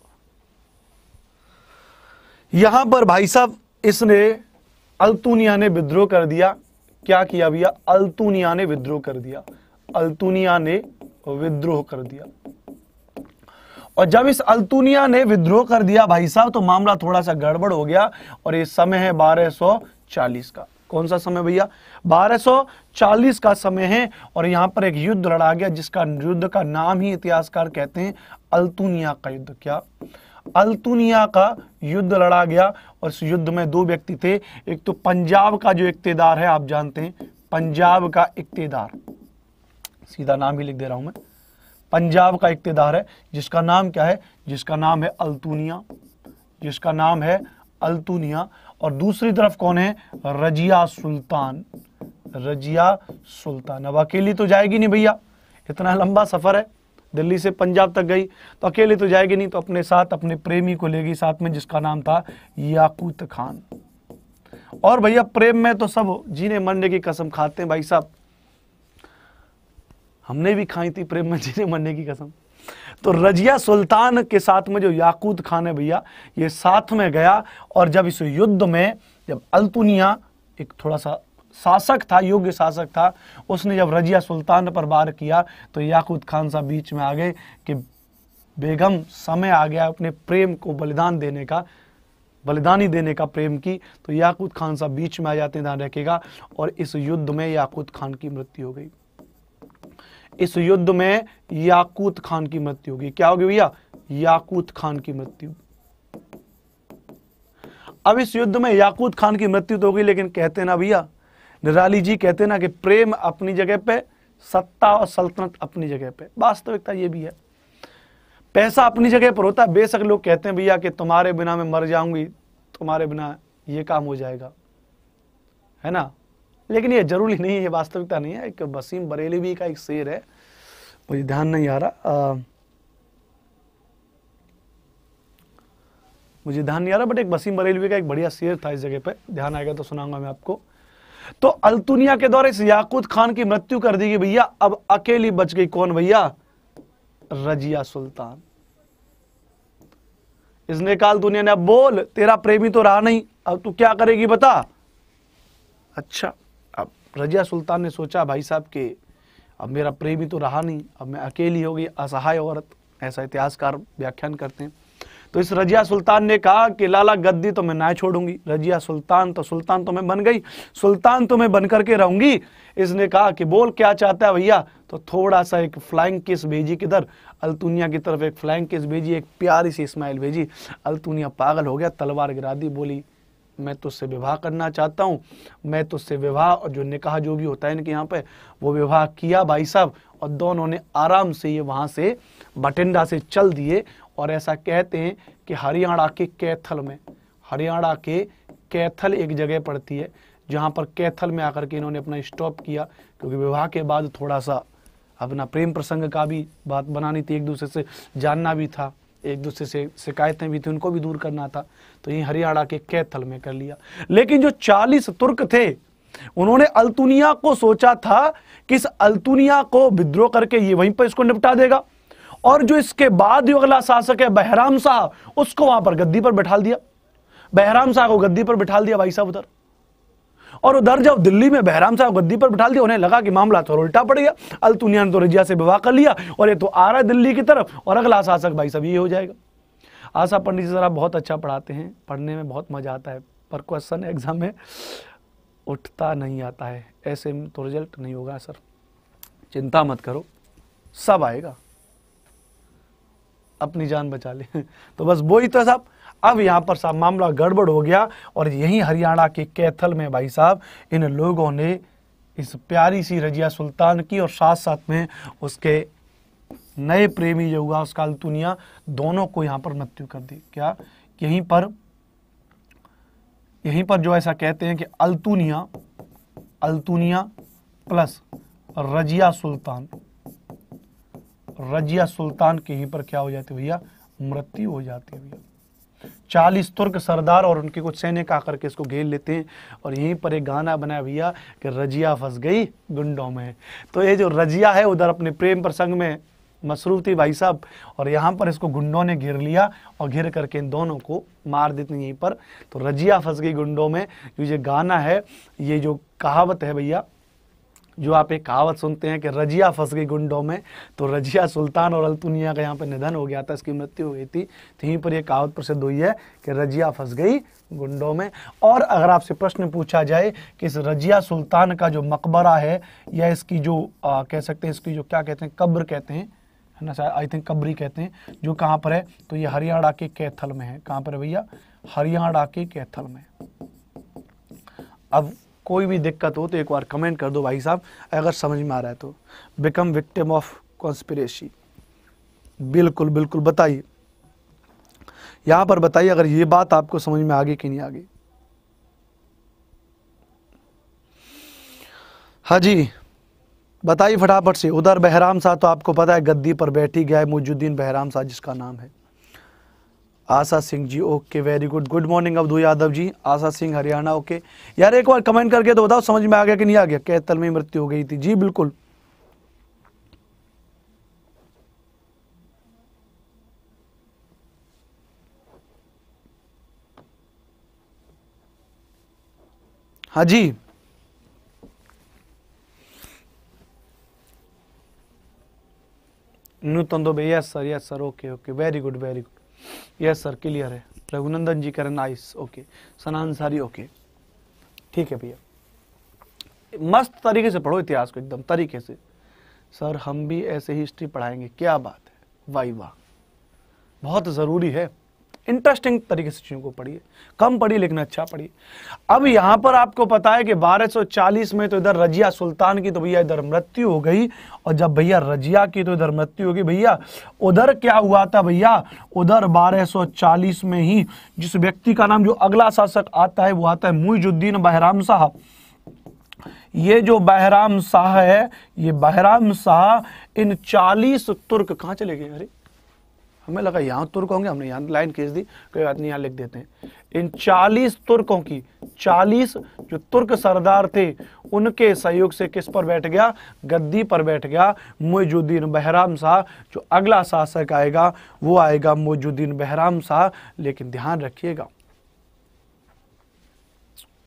यहां पर भाई साहब इसने अल्तूनिया ने विद्रोह कर दिया क्या किया भैया अल्तूनिया ने विद्रोह कर दिया अल्तूनिया ने विद्रोह कर दिया और जब इस अल्तूनिया ने विद्रोह कर दिया भाई साहब तो मामला थोड़ा सा गड़बड़ हो गया और ये समय है 1240 का कौन सा समय भैया 1240 का समय है और यहां पर एक युद्ध लड़ा गया जिसका युद्ध का नाम ही इतिहासकार कहते हैं अल्तूनिया का युद्ध क्या अल्तुनिया का युद्ध लड़ा गया और इस युद्ध में दो व्यक्ति थे एक तो पंजाब का जो इकतेदार है आप जानते हैं पंजाब का इकतेदार सीधा नाम ही लिख दे रहा हूं मैं पंजाब का इकतेदार है जिसका नाम क्या है जिसका नाम है अल्तुनिया जिसका नाम है अल्तुनिया और दूसरी तरफ कौन है रजिया सुल्तान रजिया सुल्तान अब अकेली तो जाएगी नहीं भैया इतना लंबा सफ़र है दिल्ली से पंजाब तक गई तो अकेले तो जाएगी नहीं तो अपने साथ अपने प्रेमी को लेगी साथ में जिसका नाम था याकूत खान और भैया प्रेम में तो सब जीने मरने की कसम खाते हैं भाई साहब हमने भी खाई थी प्रेम में जीने मरने की कसम तो रजिया सुल्तान के साथ में जो याकूत खान है भैया ये साथ में गया और जब इस युद्ध में जब अल्तुनिया एक थोड़ा सा शासक था योग्य शासक था उसने जब रजिया सुल्तान पर वार किया तो याकूत खान साहब बीच में आ गए कि बेगम समय आ गया अपने प्रेम को बलिदान देने का बलिदानी देने का प्रेम की तो याकूत खान साहब बीच में आ जाते हैं ध्यान रखेगा और इस युद्ध में याकूत खान की मृत्यु हो गई इस युद्ध में याकूत खान की मृत्यु होगी क्या होगी भैया याकूत खान की मृत्यु अब इस युद्ध में याकूत खान की मृत्यु तो होगी लेकिन कहते ना भैया निराली जी कहते ना कि प्रेम अपनी जगह पे सत्ता और सल्तनत अपनी जगह पे वास्तविकता ये भी है पैसा अपनी जगह पर होता है बेशक लोग कहते हैं भैया कि तुम्हारे बिना मैं मर जाऊंगी तुम्हारे बिना ये काम हो जाएगा है ना लेकिन ये जरूरी नहीं है वास्तविकता नहीं है एक वसीम बरेलीवी का एक शेर है मुझे ध्यान नहीं आ रहा आ, मुझे ध्यान नहीं आ रहा बट एक वसीम बरेलवी का एक बढ़िया शेर था इस जगह पे ध्यान आएगा तो सुनाऊंगा मैं आपको तो अलतुनिया के दौरे से याकूत खान की मृत्यु कर दी गई भैया अब अकेली बच गई कौन भैया रजिया सुल्तान इसने कहा दुनिया ने बोल तेरा प्रेमी तो रहा नहीं अब तू क्या करेगी बता अच्छा अब रजिया सुल्तान ने सोचा भाई साहब के अब मेरा प्रेमी तो रहा नहीं अब मैं अकेली हो गई असहाय औरत ऐसा इतिहासकार व्याख्यान करते हैं तो इस रजिया सुल्तान ने कहा कि लाला गद्दी तो मैं ना छोड़ूंगी रजिया सुल्तान तो सुल्तान तो मैं बन गई सुल्तान तो मैं बन के रहूंगी इसने कहा कि बोल क्या चाहता है भैया तो थोड़ा सा एक फ्लाइंग किस भेजी किधर अलतुनिया की तरफ एक फ्लाइंग किस भेजी एक प्यारी सी स्माइल भेजी अल्तुनिया पागल हो गया तलवार गिरा दी बोली मैं तुझसे विवाह करना चाहता हूँ मैं तुझसे विवाह और जो निकाह जो भी होता है इनके यहाँ पे वो विवाह किया भाई साहब और दोनों ने आराम से ये वहाँ से बटिंडा से चल दिए और ऐसा कहते हैं कि हरियाणा के कैथल में हरियाणा के कैथल एक जगह पड़ती है जहाँ पर कैथल में आकर के इन्होंने अपना स्टॉप किया क्योंकि विवाह के बाद थोड़ा सा अपना प्रेम प्रसंग का भी बात बनानी थी एक दूसरे से जानना भी था एक दूसरे से शिकायतें भी थी उनको भी दूर करना था तो ये हरियाणा के कैथल में कर लिया लेकिन जो चालीस तुर्क थे उन्होंने अल्तुनिया को सोचा था कि इस अल्तुनिया को विद्रोह करके ये वहीं पर इसको निपटा देगा और जो इसके बाद जो अगला शासक है बहराम साहब उसको वहां पर गद्दी पर बैठा दिया बहराम साहब को गद्दी पर बैठा दिया भाई साहब उधर और उधर जब दिल्ली में बहराम साहब गद्दी पर बिठा दिया उन्हें लगा कि मामला थोड़ा उल्टा पड़ गया अलतुनिया ने तो रजिया से विवाह कर लिया और ये तो आ रहा है दिल्ली की तरफ और अगला शासक भाई साहब ये हो जाएगा आशा पंडित जी सर आप बहुत अच्छा पढ़ाते हैं पढ़ने में बहुत मज़ा आता है पर क्वेश्चन एग्जाम में उठता नहीं आता है ऐसे में तो रिजल्ट नहीं होगा सर चिंता मत करो सब आएगा अपनी जान बचा ले *laughs* तो बस वो ही था साहब अब यहाँ पर साहब मामला गड़बड़ हो गया और यही हरियाणा के कैथल में भाई साहब इन लोगों ने इस प्यारी सी रजिया सुल्तान की और साथ साथ में उसके नए प्रेमी जो हुआ उसका अल्तुनिया दोनों को यहाँ पर मृत्यु कर दी क्या यहीं पर यहीं पर जो ऐसा कहते हैं कि अल्तुनिया अल्तुनिया प्लस रजिया सुल्तान रजिया सुल्तान के ही पर क्या हो जाती भैया मृत्यु हो जाती है भैया चालीस तुर्क सरदार और उनके कुछ सैनिक आकर के इसको घेर लेते हैं और यहीं पर एक गाना बनाया भैया कि रजिया फंस गई गुंडों में तो ये जो रजिया है उधर अपने प्रेम प्रसंग में मसरूफ थी भाई साहब और यहाँ पर इसको गुंडों ने घेर लिया और घेर करके इन दोनों को मार देते यहीं पर तो रजिया फंस गई गुंडों में जो ये गाना है ये जो कहावत है भैया जो आप एक कहावत सुनते हैं कि रजिया फंस गई गुंडों में तो रजिया सुल्तान और अलतुनिया का यहाँ पर निधन हो गया था इसकी मृत्यु हो गई थी तो यहीं पर यह कहावत प्रसिद्ध हुई है कि रजिया फंस गई गुंडों में और अगर आपसे प्रश्न पूछा जाए कि इस रजिया सुल्तान का जो मकबरा है या इसकी जो आ, कह सकते हैं इसकी जो क्या कहते हैं कब्र कहते हैं है ना आई थिंक कब्री कहते हैं जो कहाँ पर है तो ये हरियाणा के कैथल में है कहाँ पर है भैया हरियाणा के कैथल में अब कोई भी दिक्कत हो तो एक बार कमेंट कर दो भाई साहब अगर समझ में आ रहा है तो बिकम विक्टिम ऑफ कॉन्स्पिरेसी बिल्कुल बिल्कुल बताइए यहाँ पर बताइए अगर ये बात आपको समझ में आ गई कि नहीं आ गई हाँ जी बताइए फटाफट से उधर बहराम शाह तो आपको पता है गद्दी पर बैठी गया है मुजुद्दीन बहराम शाह जिसका नाम है Asha Singh ji okay very good good morning Abdu Yadav ji Asha Singh Haryana okay यार एक बार कमेंट करके तो बताओ समझ में आ गया कि नहीं आ गया कैतल में मृत्यु हो गई थी जी बिल्कुल हाँ जी नूतन दो yes sir yes sir okay okay very good very good yes sir clear है रघुनंदन जी कह रहे nice okay Sana Ansari okay ठीक है भैया मस्त तरीके से पढ़ो इतिहास को एकदम तरीके से सर हम भी ऐसे ही हिस्ट्री पढ़ाएंगे क्या बात है वाई वाह बहुत ज़रूरी है इंटरेस्टिंग तरीके से चीज़ों को पढ़िए कम पढ़िए लेकिन अच्छा पढ़िए अब यहां पर आपको पता है कि 1240 में तो इधर रजिया सुल्तान की तो भैया इधर मृत्यु हो गई और जब भैया रजिया की तो इधर मृत्यु हो गई भैया उधर क्या हुआ था भैया उधर 1240 में ही जिस व्यक्ति का नाम जो अगला शासक आता है वो आता है मुइजुद्दीन बहराम साहब ये जो बहराम शाह है ये बहराम शाह इन चालीस तुर्क कहां चले गए अरे हमें लगा यहाँ तुर्क होंगे हमने यहाँ लाइन खींच दी कोई बात नहीं यहाँ लिख देते हैं इन 40 तुर्कों की 40 जो तुर्क सरदार थे उनके सहयोग से किस पर बैठ गया गद्दी पर बैठ गया मोजुद्दीन बहराम शाह जो अगला शासक आएगा वो आएगा मोजुद्दीन बहराम शाह लेकिन ध्यान रखिएगा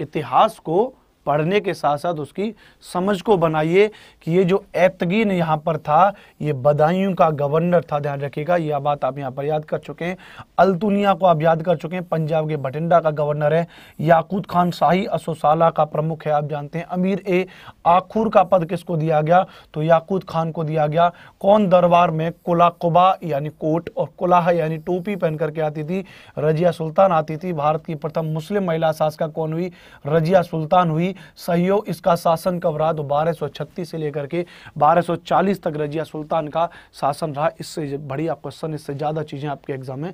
इतिहास को पढ़ने के साथ साथ उसकी समझ को बनाइए कि ये जो एतगीन यहाँ पर था ये बदायूं का गवर्नर था ध्यान रखिएगा यह बात आप यहाँ पर याद कर चुके हैं अलतुनिया को आप याद कर चुके हैं पंजाब के भटिंडा का गवर्नर है याकूत खान शाही असोसाला का प्रमुख है आप जानते हैं अमीर ए आखूर का पद किसको दिया गया तो याकूत खान को दिया गया कौन दरबार में कोलाकुबा यानी कोट और कोलाह यानी टोपी पहन करके आती थी रजिया सुल्तान आती थी भारत की प्रथम मुस्लिम महिला शासका कौन हुई रजिया सुल्तान हुई थी सहयोग इसका शासन कब रहा तो 1236 से लेकर के 1240 तक रजिया सुल्तान का शासन रहा इससे बढ़िया क्वेश्चन इससे ज़्यादा चीज़ें आपके एग्जाम में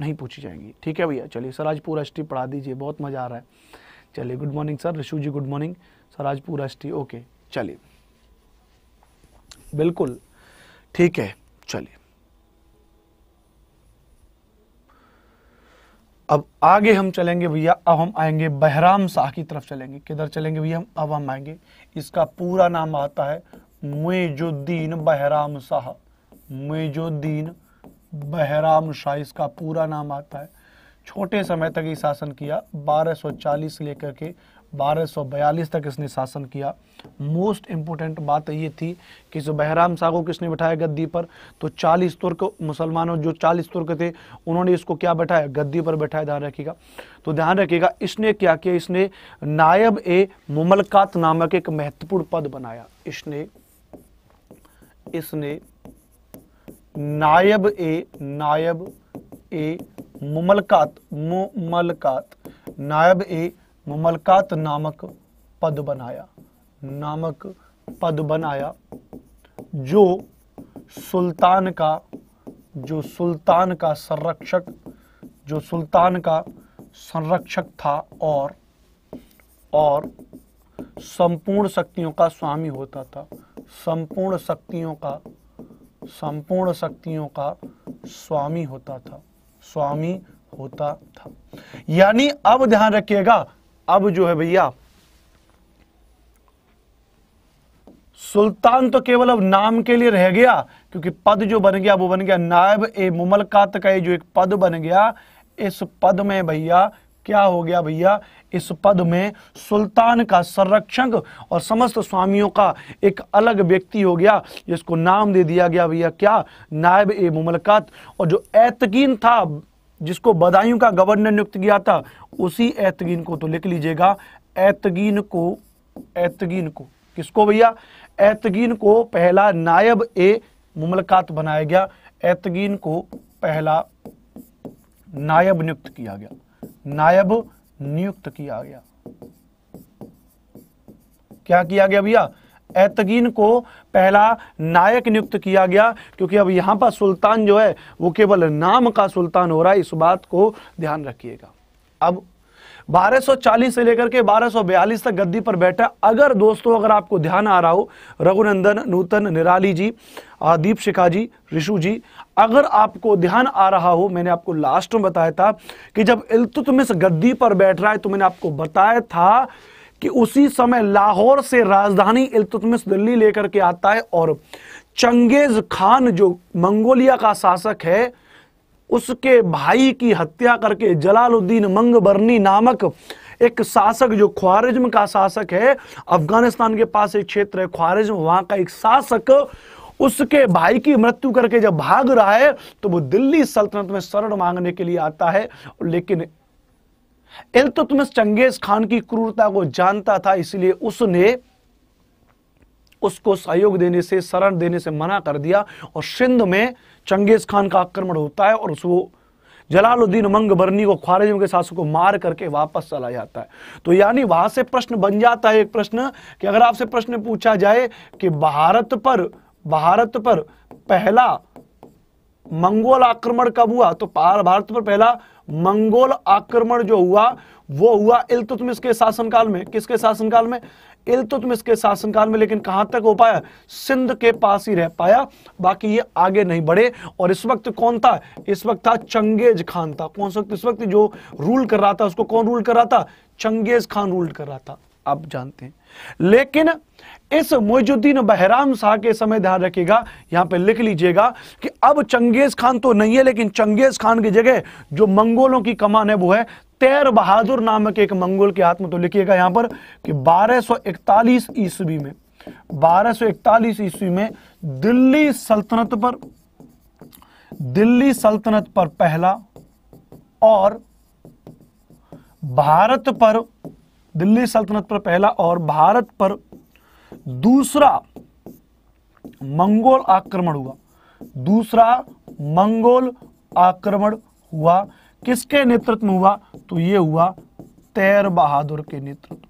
नहीं पूछी जाएंगी ठीक है भैया चलिए सर आज पूरा हिस्ट्री पढ़ा दीजिए बहुत मज़ा आ रहा है चलिए good morning sir Rishu ji good morning sir आज पूरा हिस्ट्री ओके चलिए बिल्कुल ठीक है चलिए अब आगे हम चलेंगे भैया अब हम आएंगे बहराम शाह की तरफ चलेंगे किधर चलेंगे भैया हम अब हम आएंगे इसका पूरा नाम आता है मुजुद्दीन बहराम शाह मुजुद्दीन बहराम शाह इसका पूरा नाम आता है छोटे समय तक ये शासन किया 1240 से लेकर के 1242 तक इसने शासन किया मोस्ट इम्पोर्टेंट बात ये थी कि जो बहराम शाह को किसने बैठाया गद्दी पर तो 40 तुर्क मुसलमानों जो 40 तुर्क थे उन्होंने इसको क्या बैठाया गद्दी पर बैठाया ध्यान रखिएगा तो ध्यान रखिएगा इसने क्या किया इसने नायब ए मुमलकात नामक एक महत्वपूर्ण पद बनाया इसने इसने नायब ए नायब ए मुमलकात मुमलकात नायब ए मुमलकात नामक पद बनाया नामक पद बनाया जो सुल्तान का जो सुल्तान का संरक्षक जो सुल्तान का संरक्षक था और और संपूर्ण शक्तियों का स्वामी होता था संपूर्ण शक्तियों का संपूर्ण शक्तियों का स्वामी होता था स्वामी होता था यानी अब ध्यान रखिएगा अब जो है भैया सुल्तान तो केवल अब नाम के लिए रह गया क्योंकि पद जो बन गया वो बन गया नायब ए मुमलकात का ये जो एक पद बन गया इस पद में भैया क्या हो गया भैया इस पद में सुल्तान का संरक्षक और समस्त स्वामियों का एक अलग व्यक्ति हो गया जिसको नाम दे दिया गया भैया क्या नायब ए मुमलकात और जो एतकीन था जिसको बदायूं का गवर्नर नियुक्त किया था उसी एतगीन को तो लिख लीजिएगा एतगीन को एतगीन को किसको भैया एतगीन को पहला नायब ए मुमलकात बनाया गया एतगीन को पहला नायब नियुक्त किया गया नायब नियुक्त किया गया क्या किया गया भैया ऐतगीन को पहला नायक नियुक्त किया गया क्योंकि अब यहां पर सुल्तान जो है वो केवल नाम का सुल्तान हो रहा है इस बात को ध्यान रखिएगा अब 1240 से लेकर के 1242 तक गद्दी पर बैठा अगर दोस्तों अगर आपको ध्यान आ रहा हो रघुनंदन नूतन निराली जी दीप शिखा जी ऋषु जी अगर आपको ध्यान आ रहा हो मैंने आपको लास्ट में बताया था कि जब इल्तुतमिस गद्दी पर बैठ रहा है तो मैंने आपको बताया था कि उसी समय लाहौर से राजधानी इल्तुतमिश दिल्ली लेकर के आता है और चंगेज खान जो मंगोलिया का शासक है उसके भाई की हत्या करके जलालुद्दीन मंगबरनी नामक एक शासक जो ख्वारिज्म का शासक है अफगानिस्तान के पास एक क्षेत्र है ख्वारिज्म वहां का एक शासक उसके भाई की मृत्यु करके जब भाग रहा है तो वो दिल्ली सल्तनत में शरण मांगने के लिए आता है लेकिन इल्तुतमिस तो चंगेज खान की क्रूरता को जानता था इसलिए उसने उसको सहयोग देने से शरण देने से मना कर दिया और सिंध में चंगेज खान का आक्रमण होता है और उसको जलालुद्दीन मंग बर्नी को ख्वारिजम के शासक को मार करके वापस चला जाता है तो यानी वहां से प्रश्न बन जाता है एक प्रश्न कि अगर आपसे प्रश्न पूछा जाए कि भारत पर भारत पर पहला मंगोल आक्रमण कब हुआ तो भारत पर पहला मंगोल आक्रमण जो हुआ वो हुआ इलतुतमिस के शासनकाल में किसके शासनकाल में इलतुतमिस के शासनकाल में लेकिन कहां तक हो पाया सिंध के पास ही रह पाया बाकी ये आगे नहीं बढ़े और इस वक्त कौन था इस वक्त था चंगेज खान था कौन सा इस वक्त जो रूल कर रहा था उसको कौन रूल कर रहा था चंगेज खान रूल कर रहा था आप जानते हैं लेकिन इस मोजुद्दीन बहराम शाह के समय ध्यान रखिएगा यहां पे लिख लीजिएगा कि अब चंगेज खान तो नहीं है लेकिन चंगेज खान की जगह जो मंगोलों की कमान है वो है तैर बहादुर नामक एक मंगोल के हाथ में तो लिखिएगा यहां पर कि 1241 ईस्वी में 1241 ईस्वी में दिल्ली सल्तनत पर दिल्ली सल्तनत पर पहला और भारत पर दिल्ली सल्तनत पर पहला और भारत पर दूसरा मंगोल आक्रमण हुआ दूसरा मंगोल आक्रमण हुआ किसके नेतृत्व में हुआ तो यह हुआ तैर बहादुर के नेतृत्व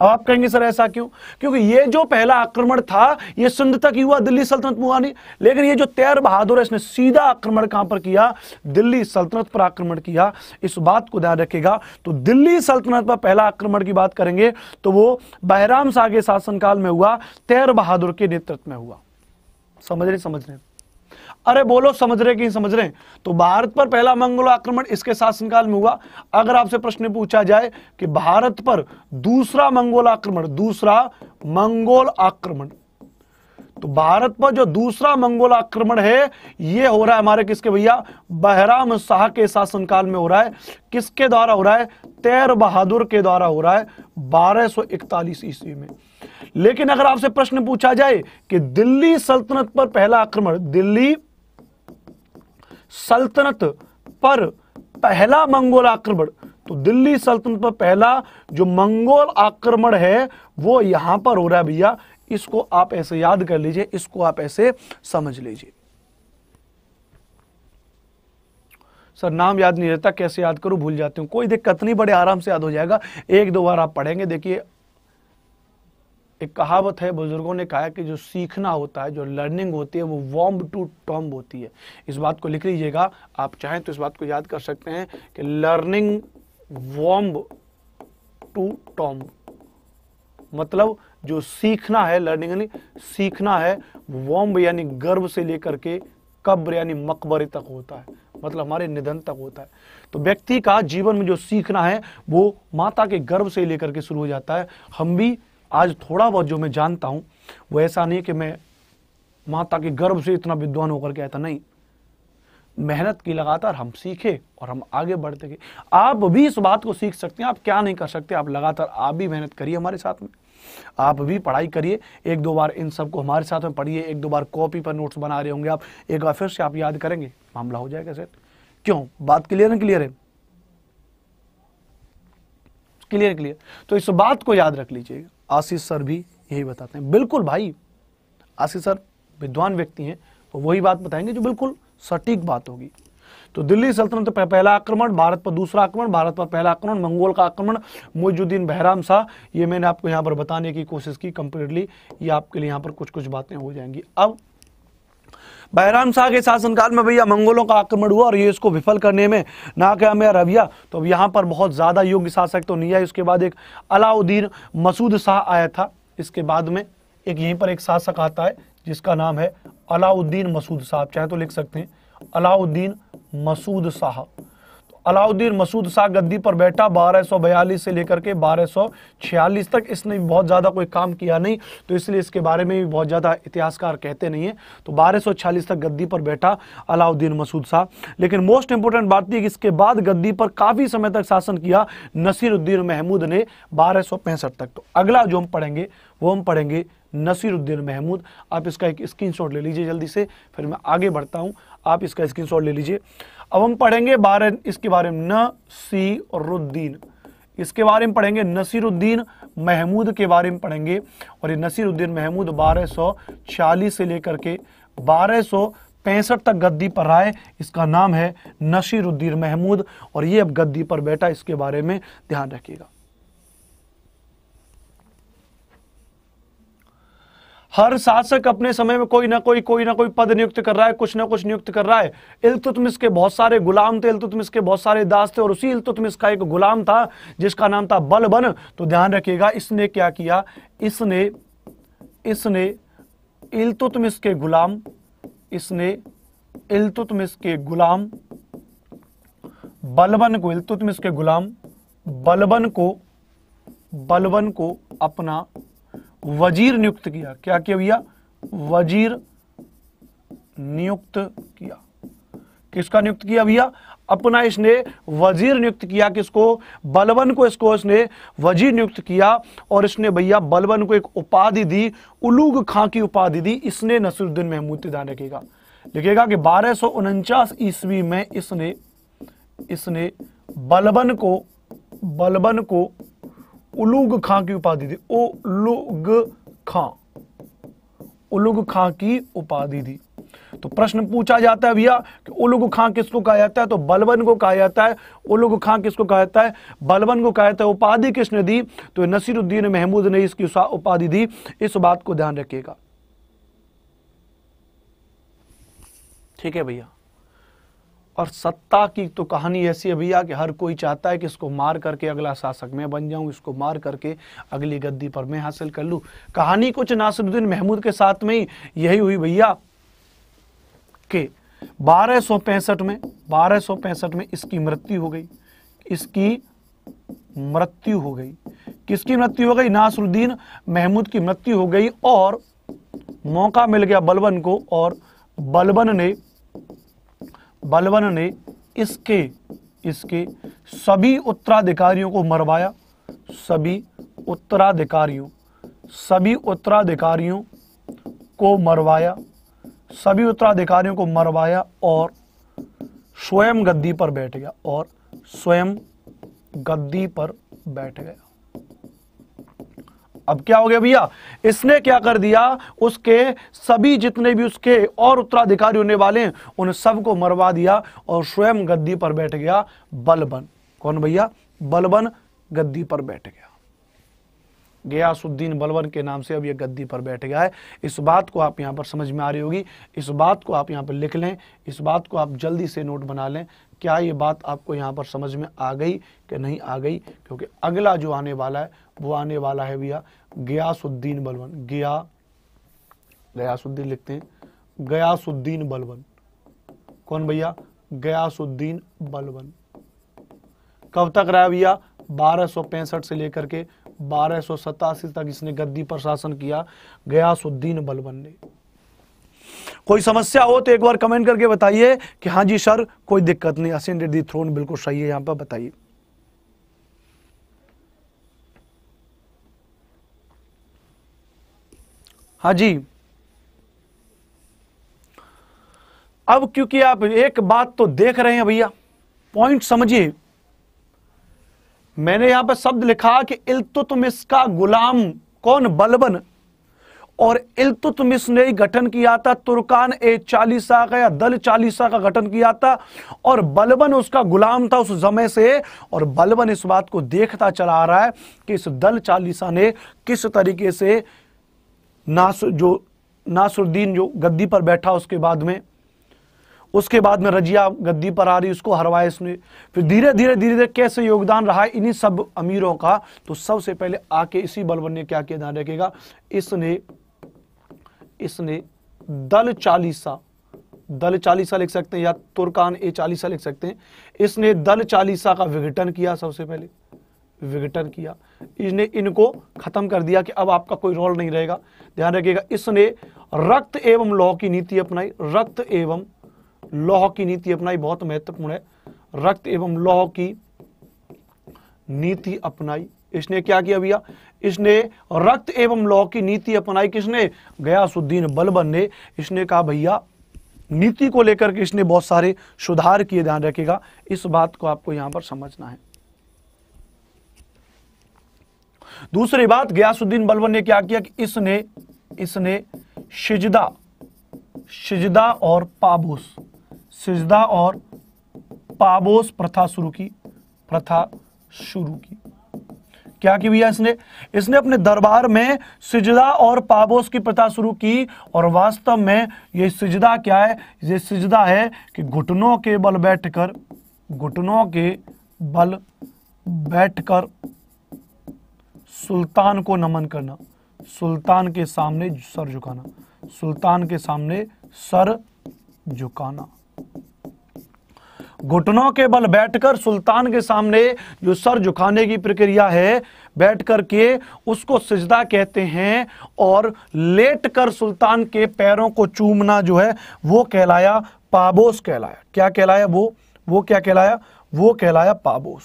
अब आप कहेंगे सर ऐसा क्यों क्योंकि ये जो पहला आक्रमण था ये सिंध तक ही हुआ दिल्ली सल्तनत में नहीं लेकिन ये जो तैर बहादुर है इसने सीधा आक्रमण कहां पर किया दिल्ली सल्तनत पर आक्रमण किया इस बात को ध्यान रखेगा तो दिल्ली सल्तनत पर पहला आक्रमण की बात करेंगे तो वो बहराम शाह के शासनकाल में हुआ तैर बहादुर के नेतृत्व में हुआ समझ रहे समझ रहे अरे बोलो समझ रहे कि समझ रहे तो भारत पर पहला मंगोल आक्रमण इसके शासनकाल में हुआ अगर आपसे प्रश्न पूछा जाए कि भारत पर दूसरा मंगोल आक्रमण दूसरा मंगोल आक्रमण तो भारत पर जो दूसरा मंगोल आक्रमण है यह हो रहा है हमारे किसके भैया बहराम शाह के शासनकाल में हो रहा है किसके द्वारा हो रहा है तैर बहादुर के द्वारा हो रहा है 1241 ईस्वी में लेकिन अगर आपसे प्रश्न पूछा जाए कि दिल्ली सल्तनत पर पहला आक्रमण दिल्ली सल्तनत पर पहला मंगोल आक्रमण तो दिल्ली सल्तनत पर पहला जो मंगोल आक्रमण है वो यहां पर हो रहा है भैया इसको आप ऐसे याद कर लीजिए इसको आप ऐसे समझ लीजिए सर नाम याद नहीं रहता कैसे याद करूं भूल जाते हूं कोई दिक्कत नहीं बड़े आराम से याद हो जाएगा एक दो बार आप पढ़ेंगे देखिए एक कहावत है बुजुर्गों ने कहा कि जो सीखना होता है जो लर्निंग होती है वो वॉम टू टॉम्ब होती है इस बात को लिख लीजिएगा आप चाहें तो इस बात को याद कर सकते हैं कि लर्निंग वॉम टू टॉम मतलब जो सीखना है लर्निंग यानी सीखना है वॉम्ब यानी गर्भ से लेकर के कब्र यानी मकबरे तक होता है मतलब हमारे निधन तक होता है तो व्यक्ति का जीवन में जो सीखना है वो माता के गर्भ से लेकर के शुरू हो जाता है हम भी आज थोड़ा बहुत जो मैं जानता हूँ वो ऐसा नहीं कि मैं माता के गर्भ से इतना विद्वान होकर के आता नहीं मेहनत की लगातार हम सीखे और हम आगे बढ़ते गए आप भी इस बात को सीख सकते हैं आप क्या नहीं कर सकते आप लगातार आप भी मेहनत करिए हमारे साथ में आप भी पढ़ाई करिए एक दो बार इन सबको हमारे साथ में पढ़िए एक दो बार कॉपी पर नोट्स बना रहे होंगे आप एक बार फिर से आप याद करेंगे मामला हो जाएगा सर क्यों बात क्लियर है क्लियर है क्लियर क्लियर तो इस बात को याद रख लीजिएगा आशीष सर भी यही बताते हैं बिल्कुल भाई आशीष सर विद्वान व्यक्ति हैं वो तो वही बात बताएंगे जो बिल्कुल सटीक बात होगी तो दिल्ली सल्तनत पर पहला आक्रमण भारत पर दूसरा आक्रमण भारत पर पहला आक्रमण मंगोल का आक्रमण मोजुद्दीन बहराम शाह ये मैंने आपको यहाँ पर बताने की कोशिश की कंप्लीटली ये आपके लिए यहाँ पर कुछ कुछ बातें हो जाएंगी अब बहराम शाह के शासनकाल में भैया मंगोलों का आक्रमण हुआ और ये इसको विफल करने में मैं रविया तो अब यहाँ पर बहुत ज़्यादा योग्य शासक तो नहीं आए उसके बाद एक अलाउद्दीन मसूद शाह आया था इसके बाद में एक यहीं पर एक शासक आता है जिसका नाम है अलाउद्दीन मसूद शाह चाहे तो लिख सकते हैं अलाउद्दीन मसूद शाह अलाउद्दीन मसूद शाह गद्दी पर बैठा 1242 से लेकर के 1246 तक इसने बहुत ज़्यादा कोई काम किया नहीं तो इसलिए इसके बारे में भी बहुत ज़्यादा इतिहासकार कहते नहीं है तो 1246 तक गद्दी पर बैठा अलाउद्दीन मसूद शाह लेकिन मोस्ट इंपॉर्टेंट बात थी कि इसके बाद गद्दी पर काफ़ी समय तक शासन किया नसीरुद्दीन महमूद ने बारह तक तो अगला जो हम पढ़ेंगे वो हम पढ़ेंगे नसीरुद्दीन महमूद आप इसका एक शॉट ले लीजिए जल्दी से फिर मैं आगे बढ़ता हूँ आप इसका शॉट ले लीजिए अब हम पढ़ेंगे बारह इसके बारे में नसीरुद्दीन इसके बारे में पढ़ेंगे नसीरुद्दीन महमूद के बारे में पढ़ेंगे और ये नसीरुद्दीन महमूद 1240 से लेकर के बारह पैंसठ तक गद्दी पर आए इसका नाम है नसीरुद्दीन महमूद और ये अब गद्दी पर बैठा इसके बारे में ध्यान रखिएगा हर शासक अपने समय में कोई ना कोई कोई ना कोई पद नियुक्त कर रहा है कुछ ना कुछ नियुक्त कर रहा है इल्तुतमिस के बहुत सारे गुलाम थे इल्तुतमिस के बहुत सारे दास थे और उसी इल्तुतमिस का एक गुलाम था जिसका नाम था बलबन तो ध्यान रखिएगा इसने क्या किया इसने इसने इल्तुतमिस के गुलाम इसने इल्तुतमिस के गुलाम बलबन को इल्तुतमिस के गुलाम बलबन को बलबन को अपना वजीर नियुक्त किया क्या किया भैया वजीर नियुक्त किया किसका नियुक्त किया भैया अपना इसने वजीर नियुक्त किया किसको बलबन को इसको इसने वजीर नियुक्त किया और इसने भैया बलबन को एक उपाधि दी उलूग खां की उपाधि दी इसने नसरुद्दीन महमूद ध्यान रखेगा लिखेगा कि बारह ईस्वी में इसने इसने बलबन को बलबन को उलुग खां की उपाधि दी उलुग खां उलुग खां की उपाधि दी तो प्रश्न पूछा जाता है भैया कि उलुग खां किसको कहा जाता है तो बलवन को कहा जाता है उलुग खां किसको कहा जाता है बलवन को कहा जाता है उपाधि किसने दी तो नसीरुद्दीन महमूद ने इसकी उपाधि दी इस बात को ध्यान रखिएगा ठीक है भैया और सत्ता की तो कहानी ऐसी है भैया कि हर कोई चाहता है कि इसको मार करके अगला शासक मैं बन जाऊं इसको मार करके अगली गद्दी पर मैं हासिल कर लूं कहानी कुछ नासिरुद्दीन महमूद के साथ में ही यही हुई भैया कि बारह में बारह में इसकी मृत्यु हो गई इसकी मृत्यु हो गई किसकी मृत्यु हो गई नासरुद्दीन महमूद की मृत्यु हो गई और मौका मिल गया बलबन को और बलबन ने बलवन ने इसके इसके सभी उत्तराधिकारियों को मरवाया सभी उत्तराधिकारियों सभी उत्तराधिकारियों को मरवाया सभी उत्तराधिकारियों को मरवाया और स्वयं गद्दी पर बैठ गया और स्वयं गद्दी पर बैठ गया अब क्या हो गया भैया इसने क्या कर दिया उसके सभी जितने भी उसके और उत्तराधिकारी होने वाले उन सबको मरवा दिया और स्वयं गद्दी पर बैठ गया बलबन कौन भैया बलबन गद्दी पर बैठ गया गयासुद्दीन बलबन के नाम से अब ये गद्दी पर बैठ गया है इस बात को आप यहाँ पर समझ में आ रही होगी इस बात को आप यहाँ पर लिख लें इस बात को आप जल्दी से नोट बना लें क्या ये बात आपको यहाँ पर समझ में आ गई कि नहीं आ गई क्योंकि अगला जो आने वाला है वो आने वाला है भैया गयासुद्दीन बलवन गया गयासुद्दीन लिखते हैं गयासुद्दीन बलवन कौन भैया गयासुद्दीन बलवन कब तक रहा भैया बारह से लेकर के बारह तक इसने गद्दी पर शासन किया गयासुद्दीन बलवन ने कोई समस्या हो तो एक बार कमेंट करके बताइए कि हाँ जी सर कोई दिक्कत नहीं असेंडेड दी थ्रोन बिल्कुल सही है यहां पर बताइए हाँ जी अब क्योंकि आप एक बात तो देख रहे हैं भैया पॉइंट समझिए मैंने यहां पर शब्द लिखा कि इल्तुतमिस का गुलाम कौन बलबन और इल्तुतमिस ने गठन किया था तुर्कान ए चालीसा का या दल चालीसा का गठन किया था और बलबन उसका गुलाम था उस समय से और बलबन इस बात को देखता चला आ रहा है कि इस दल चालीसा ने किस तरीके से नासुर जो नासुरुद्दीन जो गद्दी पर बैठा उसके बाद में उसके बाद में रजिया गद्दी पर आ रही उसको हरवाया इसने फिर धीरे धीरे धीरे धीरे कैसे योगदान रहा है इन्हीं सब अमीरों का तो सबसे पहले आके इसी बलबन ने क्या किया ध्यान रखेगा इसने इसने दल चालीसा दल चालीसा लिख सकते हैं या तुर्कान ए चालीसा लिख सकते हैं इसने दल चालीसा का विघटन किया सबसे पहले विघटन किया इसने इनको खत्म कर दिया कि अब आपका कोई रोल नहीं रहेगा ध्यान रखिएगा इसने रक्त एवं लौह की नीति अपनाई रक्त एवं लौह की नीति अपनाई बहुत महत्वपूर्ण है रक्त एवं लौह की नीति अपनाई इसने क्या किया भैया इसने रक्त एवं लौह की नीति अपनाई किसने गयासुद्दीन बलबन ने इसने कहा भैया नीति को लेकर के इसने बहुत सारे सुधार किए ध्यान रखिएगा इस बात को आपको यहां पर समझना है दूसरी बात गयासुद्दीन बलवन ने क्या किया कि इसने इसने शिजदा शिजदा और पाबोस शिजदा और पाबोस प्रथा शुरू की प्रथा शुरू की क्या की भैया इसने इसने अपने दरबार में सिजदा और पाबोस की प्रथा शुरू की और वास्तव में ये सिजदा क्या है ये सिजदा है कि घुटनों के बल बैठकर घुटनों के बल बैठकर सुल्तान को नमन करना सुल्तान के सामने सर झुकाना सुल्तान के सामने सर झुकाना घुटनों के बल बैठकर सुल्तान के सामने जो सर झुकाने की प्रक्रिया है बैठ के उसको सजदा कहते हैं और लेट कर सुल्तान के पैरों को चूमना जो है वो कहलाया पाबोस कहलाया क्या कहलाया वो वो क्या कहलाया वो कहलाया पाबोस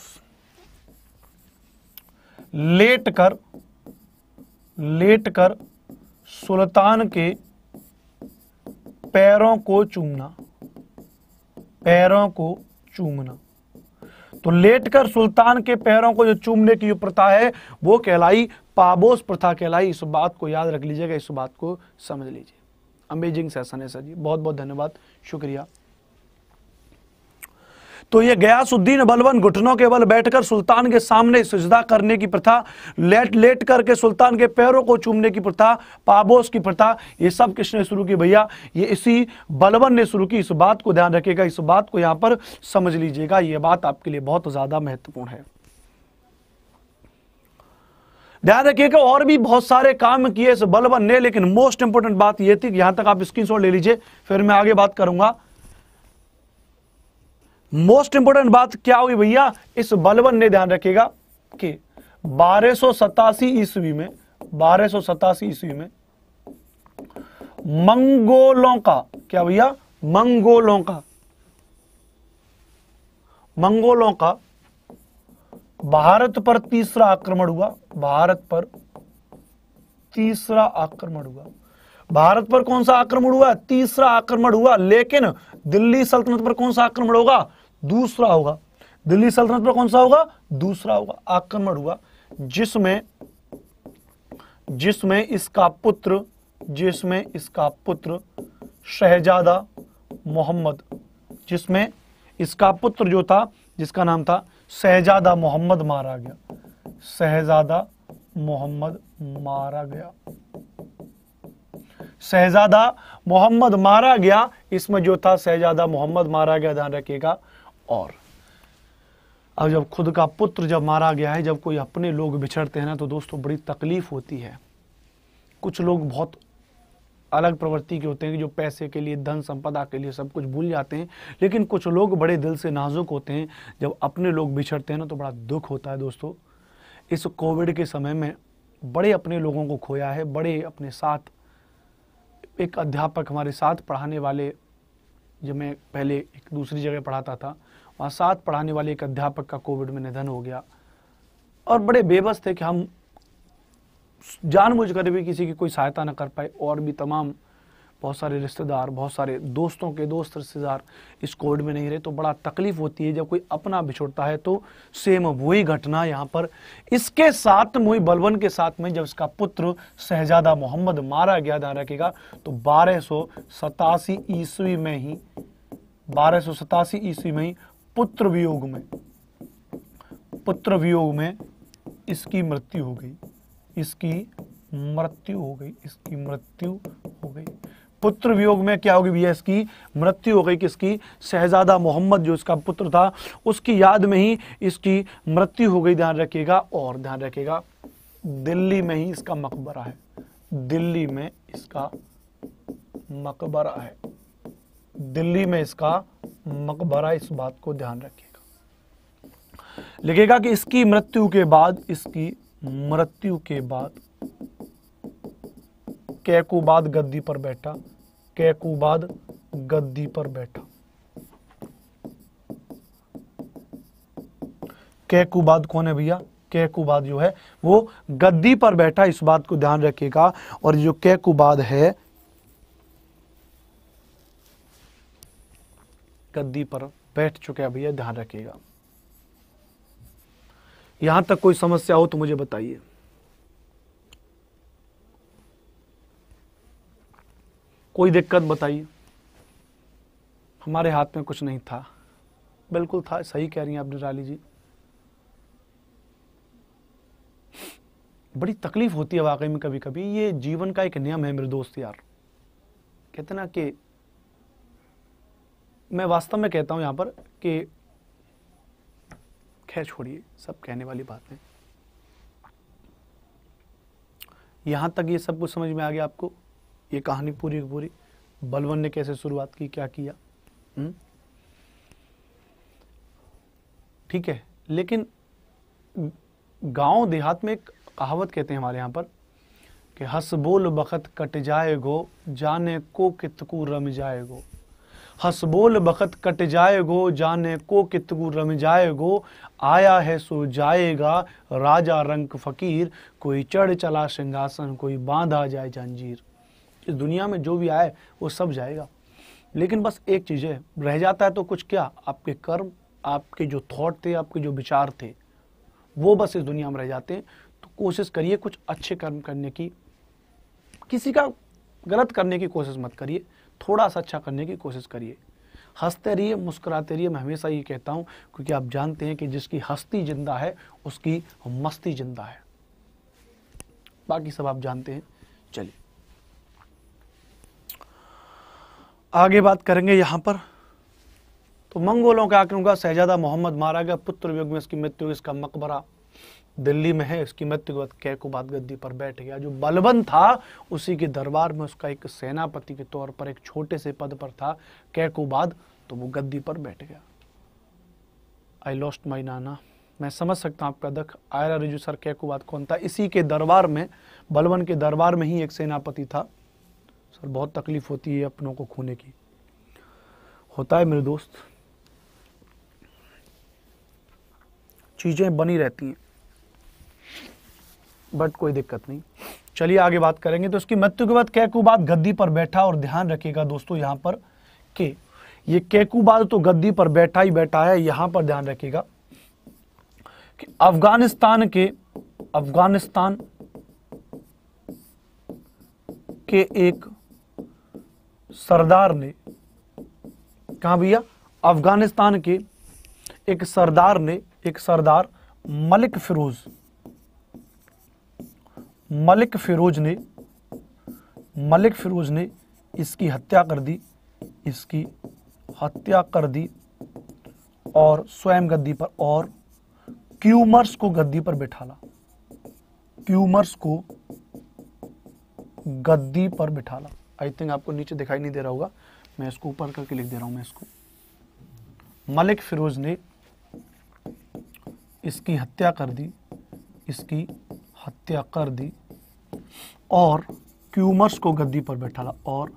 लेट कर लेट कर सुल्तान के पैरों को चूमना पैरों को चूमना तो लेटकर सुल्तान के पैरों को जो चूमने की जो प्रथा है वो कहलाई पाबोस प्रथा कहलाई इस बात को याद रख लीजिएगा इस बात को समझ लीजिए अमेजिंग सेशन है सर जी बहुत बहुत धन्यवाद शुक्रिया तो ये गयासुद्दीन बलवन घुटनों के बल बैठकर सुल्तान के सामने सजदा करने की प्रथा लेट लेट करके सुल्तान के पैरों को चूमने की प्रथा पाबोस की प्रथा ये सब किसने शुरू की भैया ये इसी बलबन ने शुरू की इस बात को ध्यान रखिएगा इस बात को यहाँ पर समझ लीजिएगा ये बात आपके लिए बहुत ज़्यादा महत्वपूर्ण है ध्यान रखिएगा और भी बहुत सारे काम किए इस बलबन ने लेकिन मोस्ट इंपोर्टेंट बात यह थी यहां तक आप स्क्रीनशॉट ले लीजिए फिर मैं आगे बात करूंगा मोस्ट इंपोर्टेंट बात क्या हुई भैया इस बलवन ने ध्यान रखिएगा कि बारह सौ सतासी ईस्वी में बारह सतासी ईस्वी में मंगोलों का क्या भैया मंगोलों का मंगोलों का भारत पर तीसरा आक्रमण हुआ भारत पर तीसरा आक्रमण हुआ भारत पर कौन सा आक्रमण हुआ तीसरा आक्रमण हुआ लेकिन दिल्ली सल्तनत पर कौन सा आक्रमण होगा दूसरा होगा दिल्ली सल्तनत पर कौन सा होगा दूसरा होगा आक्रमण हुआ जिसमें जिसमें इसका पुत्र जिसमें इसका पुत्र शहजादा मोहम्मद जिसमें इसका पुत्र जो था जिसका नाम था शहजादा मोहम्मद मारा गया शहजादा मोहम्मद मारा गया शहजादा मोहम्मद मारा गया इसमें जो था शहजादा मोहम्मद मारा गया ध्यान रखिएगा और अब जब खुद का पुत्र जब मारा गया है जब कोई अपने लोग बिछड़ते हैं ना तो दोस्तों बड़ी तकलीफ होती है कुछ लोग बहुत अलग प्रवृत्ति के होते हैं जो पैसे के लिए धन संपदा के लिए सब कुछ भूल जाते हैं लेकिन कुछ लोग बड़े दिल से नाजुक होते हैं जब अपने लोग बिछड़ते हैं ना तो बड़ा दुख होता है दोस्तों इस कोविड के समय में बड़े अपने लोगों को खोया है बड़े अपने साथ एक अध्यापक हमारे साथ पढ़ाने वाले जब मैं पहले एक दूसरी जगह पढ़ाता था वहाँ साथ पढ़ाने वाले एक अध्यापक का कोविड में निधन हो गया और बड़े बेबस थे कि हम जानबूझकर भी किसी की कोई सहायता न कर पाए और भी तमाम बहुत सारे रिश्तेदार बहुत सारे दोस्तों के दोस्त रिश्तेदार इस कोविड में नहीं रहे तो बड़ा तकलीफ होती है जब कोई अपना बिछोड़ता है तो सेम वही घटना यहाँ पर इसके साथ मुई बलवन के साथ में जब इसका पुत्र शहजादा मोहम्मद मारा गया ध्यान रखेगा तो बारह ईस्वी में ही बारह ईस्वी में ही पुत्र वियोग में पुत्र वियोग में इसकी मृत्यु हो गई इसकी मृत्यु हो गई इसकी मृत्यु हो गई पुत्र वियोग में क्या होगी भैया इसकी मृत्यु हो गई किसकी शहजादा मोहम्मद जो इसका पुत्र था उसकी याद में ही इसकी मृत्यु हो गई ध्यान रखिएगा और ध्यान रखिएगा दिल्ली में ही इसका मकबरा है दिल्ली में इसका मकबरा है दिल्ली में इसका मकबरा इस बात को ध्यान रखिएगा लिखेगा कि इसकी मृत्यु के बाद इसकी मृत्यु के बाद कैकुबाद गद्दी पर बैठा कैकुबाद गद्दी पर बैठा कैकुबाद कौन है भैया कैकुबाद जो है वो गद्दी पर बैठा इस बात को ध्यान रखिएगा और जो कैकुबाद है गद्दी पर बैठ चुके हैं भैया ध्यान रखिएगा यहां तक कोई समस्या हो तो मुझे बताइए कोई दिक्कत बताइए हमारे हाथ में कुछ नहीं था बिल्कुल था सही कह रही हैं आप निराली जी बड़ी तकलीफ होती है वाकई में कभी कभी ये जीवन का एक नियम है मेरे दोस्त यार कहते ना कि मैं वास्तव में कहता हूँ यहाँ पर कि खैर छोड़िए सब कहने वाली बात है यहाँ तक ये सब कुछ समझ में आ गया आपको ये कहानी पूरी की पूरी बलवन ने कैसे शुरुआत की क्या किया हम्म? ठीक है लेकिन गांव देहात में एक कहावत कहते हैं हमारे यहाँ पर कि हस बोल बखत कट जाए गो जाने को कितकू रम गो हसबोल बखत कट जाए गो जाने को कितगु रम जाए गो आया है सो जाएगा राजा रंक फ़कीर कोई चढ़ चला सिंहासन कोई बांधा जाए जंजीर इस दुनिया में जो भी आए वो सब जाएगा लेकिन बस एक चीज़ है रह जाता है तो कुछ क्या आपके कर्म आपके जो थॉट थे आपके जो विचार थे वो बस इस दुनिया में रह जाते हैं तो कोशिश करिए कुछ अच्छे कर्म करने की किसी का गलत करने की कोशिश मत करिए थोड़ा सा अच्छा करने की कोशिश करिए हंसते रहिए मुस्कुराते रहिए मैं हमेशा ये कहता हूँ क्योंकि आप जानते हैं कि जिसकी हस्ती जिंदा है उसकी मस्ती जिंदा है बाकी सब आप जानते हैं चलिए आगे बात करेंगे यहाँ पर तो मंगोलों का आक्रमण शहजादा मोहम्मद मारा गया पुत्र युग में इसकी मृत्यु इसका मकबरा दिल्ली में है इसकी मृत्यु के बाद को बात गद्दी पर बैठ गया जो बलबन था उसी के दरबार में उसका एक सेनापति के तौर पर एक छोटे से पद पर था कैकोबाद तो वो गद्दी पर बैठ गया आई लॉस्ट माई नाना मैं समझ सकता हूं आपका दख आयरा रिजू सर कैकोबाद कौन था इसी के दरबार में बलबन के दरबार में ही एक सेनापति था सर बहुत तकलीफ होती है अपनों को खोने की होता है मेरे दोस्त चीज़ें बनी रहती हैं बट कोई दिक्कत नहीं चलिए आगे बात करेंगे तो उसकी मृत्यु के बाद कैकुबाद गद्दी पर बैठा और ध्यान रखिएगा दोस्तों यहाँ पर के ये कैकुबाद तो गद्दी पर बैठा ही बैठा है यहाँ पर ध्यान रखिएगा कि अफगानिस्तान के अफगानिस्तान के एक सरदार ने कहा भैया अफगानिस्तान के एक सरदार ने एक सरदार मलिक फिरोज मलिक फिरोज ने मलिक फिरोज ने इसकी हत्या कर दी इसकी हत्या कर दी और स्वयं गद्दी पर और क्यूमर्स को गद्दी पर ला क्यूमर्स को गद्दी पर बिठाला आई थिंक आपको नीचे दिखाई नहीं दे रहा होगा मैं इसको ऊपर करके लिख दे रहा हूं मैं इसको मलिक फिरोज ने इसकी हत्या कर दी इसकी हत्या कर दी और क्यूमर्स को गद्दी पर बैठा ला और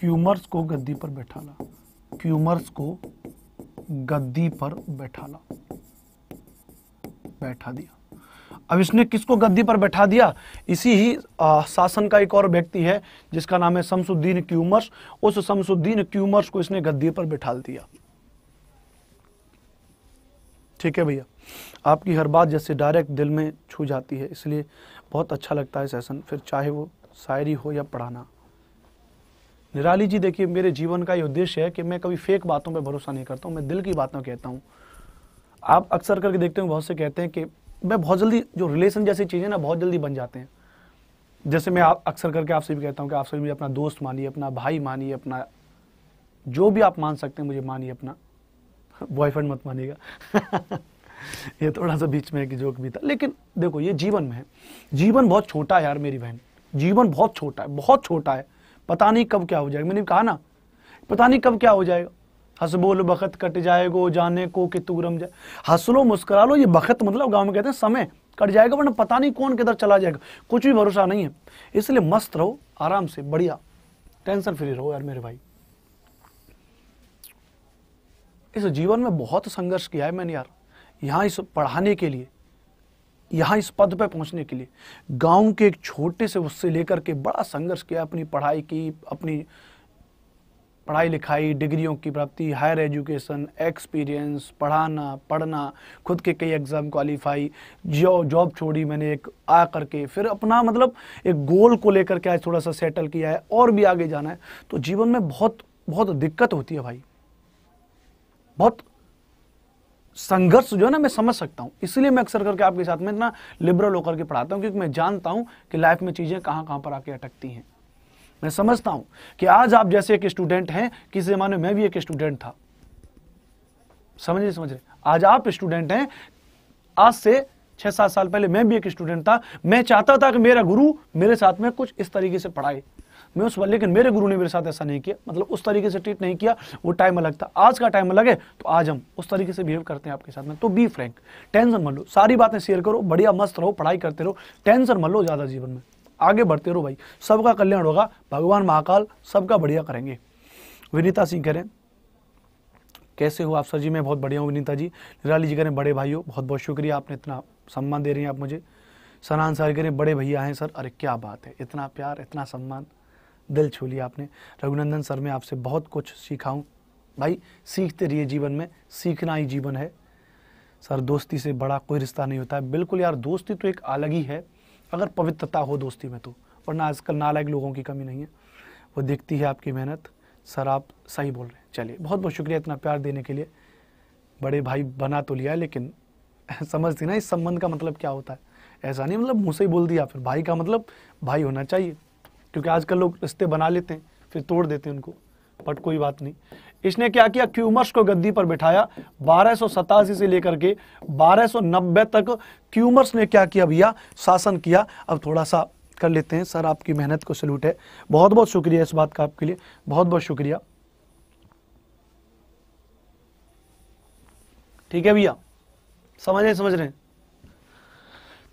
क्यूमर्स को गद्दी पर बैठा ला क्यूमर्स को गद्दी पर ला बैठा दिया अब इसने किसको गद्दी पर बैठा दिया इसी ही आ, शासन का एक और व्यक्ति है जिसका नाम है शमसुद्दीन क्यूमर्स उस शमसुद्दीन क्यूमर्स को इसने गद्दी पर बैठा दिया ठीक है भैया आपकी हर बात जैसे डायरेक्ट दिल में छू जाती है इसलिए बहुत अच्छा लगता है सेशन फिर चाहे वो शायरी हो या पढ़ाना निराली जी देखिए मेरे जीवन का ये उद्देश्य है कि मैं कभी फेक बातों पर भरोसा नहीं करता हूँ मैं दिल की बातों कहता हूँ आप अक्सर करके देखते हो बहुत से कहते हैं कि मैं बहुत जल्दी जो रिलेशन जैसी चीज़ें ना बहुत जल्दी बन जाते हैं जैसे मैं आप अक्सर करके आपसे भी कहता हूँ कि आप सभी मुझे अपना दोस्त मानिए अपना भाई मानिए अपना जो भी आप मान सकते हैं मुझे मानिए अपना बॉयफ्रेंड *laughs* मत मानिएगा *laughs* ये थोड़ा सा बीच में एक जोक भी था लेकिन देखो ये जीवन में है जीवन बहुत छोटा है यार मेरी बहन जीवन बहुत छोटा है बहुत छोटा है पता नहीं कब क्या हो जाएगा मैंने कहा ना पता नहीं कब क्या हो जाएगा हंस बोल बखत कट जाएगो जाने को कि रम जाए हंस लो मुस्करा लो ये बखत मतलब गांव में कहते हैं समय कट जाएगा वरना पता नहीं कौन किधर चला जाएगा कुछ भी भरोसा नहीं है इसलिए मस्त रहो आराम से बढ़िया टेंशन फ्री रहो यार मेरे भाई इस जीवन में बहुत संघर्ष किया है मैंने यार यहाँ इस पढ़ाने के लिए यहाँ इस पद पर पहुँचने के लिए गांव के एक छोटे से उससे लेकर के बड़ा संघर्ष किया अपनी पढ़ाई की अपनी पढ़ाई लिखाई डिग्रियों की प्राप्ति हायर एजुकेशन एक्सपीरियंस पढ़ाना पढ़ना खुद के कई एग्ज़ाम क्वालिफाई जो जॉब छोड़ी मैंने एक आ करके फिर अपना मतलब एक गोल को लेकर के आज थोड़ा सा सेटल किया है और भी आगे जाना है तो जीवन में बहुत बहुत दिक्कत होती है भाई बहुत संघर्ष जो है ना मैं समझ सकता हूँ इसलिए मैं अक्सर करके आपके साथ में इतना लिबरल होकर के पढ़ाता हूँ क्योंकि मैं जानता हूँ कि लाइफ में चीज़ें कहाँ कहाँ पर आके अटकती हैं मैं समझता हूँ कि आज आप जैसे एक स्टूडेंट हैं किसी ज़माने में भी एक स्टूडेंट था समझ समझ रहे आज आप स्टूडेंट हैं आज से छः सात साल पहले मैं भी एक स्टूडेंट था मैं चाहता था कि मेरा गुरु मेरे साथ में कुछ इस तरीके से पढ़ाए मैं उस लेकिन मेरे गुरु ने मेरे साथ ऐसा नहीं किया मतलब उस तरीके से ट्रीट नहीं किया वो टाइम अलग था आज का टाइम अलग है तो आज हम उस तरीके से बिहेव करते हैं आपके साथ में तो बी फ्रैंक टेंशन मत लो सारी बातें शेयर करो बढ़िया मस्त रहो पढ़ाई करते रहो टेंशन मत लो ज़्यादा जीवन में आगे बढ़ते रहो भाई सबका कल्याण होगा भगवान महाकाल सबका बढ़िया करेंगे विनीता सिंह कह रहे हैं कैसे हो आप सर जी मैं बहुत बढ़िया हूँ विनीता जी निराली जी कह रहे हैं बड़े भाई हो बहुत बहुत शुक्रिया आपने इतना सम्मान दे रही हैं आप मुझे सना सर कह रहे हैं बड़े भैया हैं सर अरे क्या बात है इतना प्यार इतना सम्मान दिल छू लिया आपने रघुनंदन सर में आपसे बहुत कुछ सीखा हूँ भाई सीखते रहिए जीवन में सीखना ही जीवन है सर दोस्ती से बड़ा कोई रिश्ता नहीं होता है बिल्कुल यार दोस्ती तो एक अलग ही है अगर पवित्रता हो दोस्ती में तो वरना आजकल नालायक लोगों की कमी नहीं है वो देखती है आपकी मेहनत सर आप सही बोल रहे हैं चलिए बहुत बहुत शुक्रिया इतना प्यार देने के लिए बड़े भाई बना तो लिया लेकिन *laughs* समझती ना इस संबंध का मतलब क्या होता है ऐसा नहीं मतलब मुँह से ही बोल दिया फिर भाई का मतलब भाई होना चाहिए क्योंकि आजकल लोग रिश्ते बना लेते हैं फिर तोड़ देते हैं उनको बट कोई बात नहीं इसने क्या किया क्यूमर्स को गद्दी पर बिठाया बारह से लेकर के 1290 तक क्यूमर्स ने क्या किया भैया शासन किया अब थोड़ा सा कर लेते हैं सर आपकी मेहनत को सल्यूट है बहुत बहुत शुक्रिया इस बात का आपके लिए बहुत बहुत शुक्रिया ठीक है भैया समझ रहे समझ रहे हैं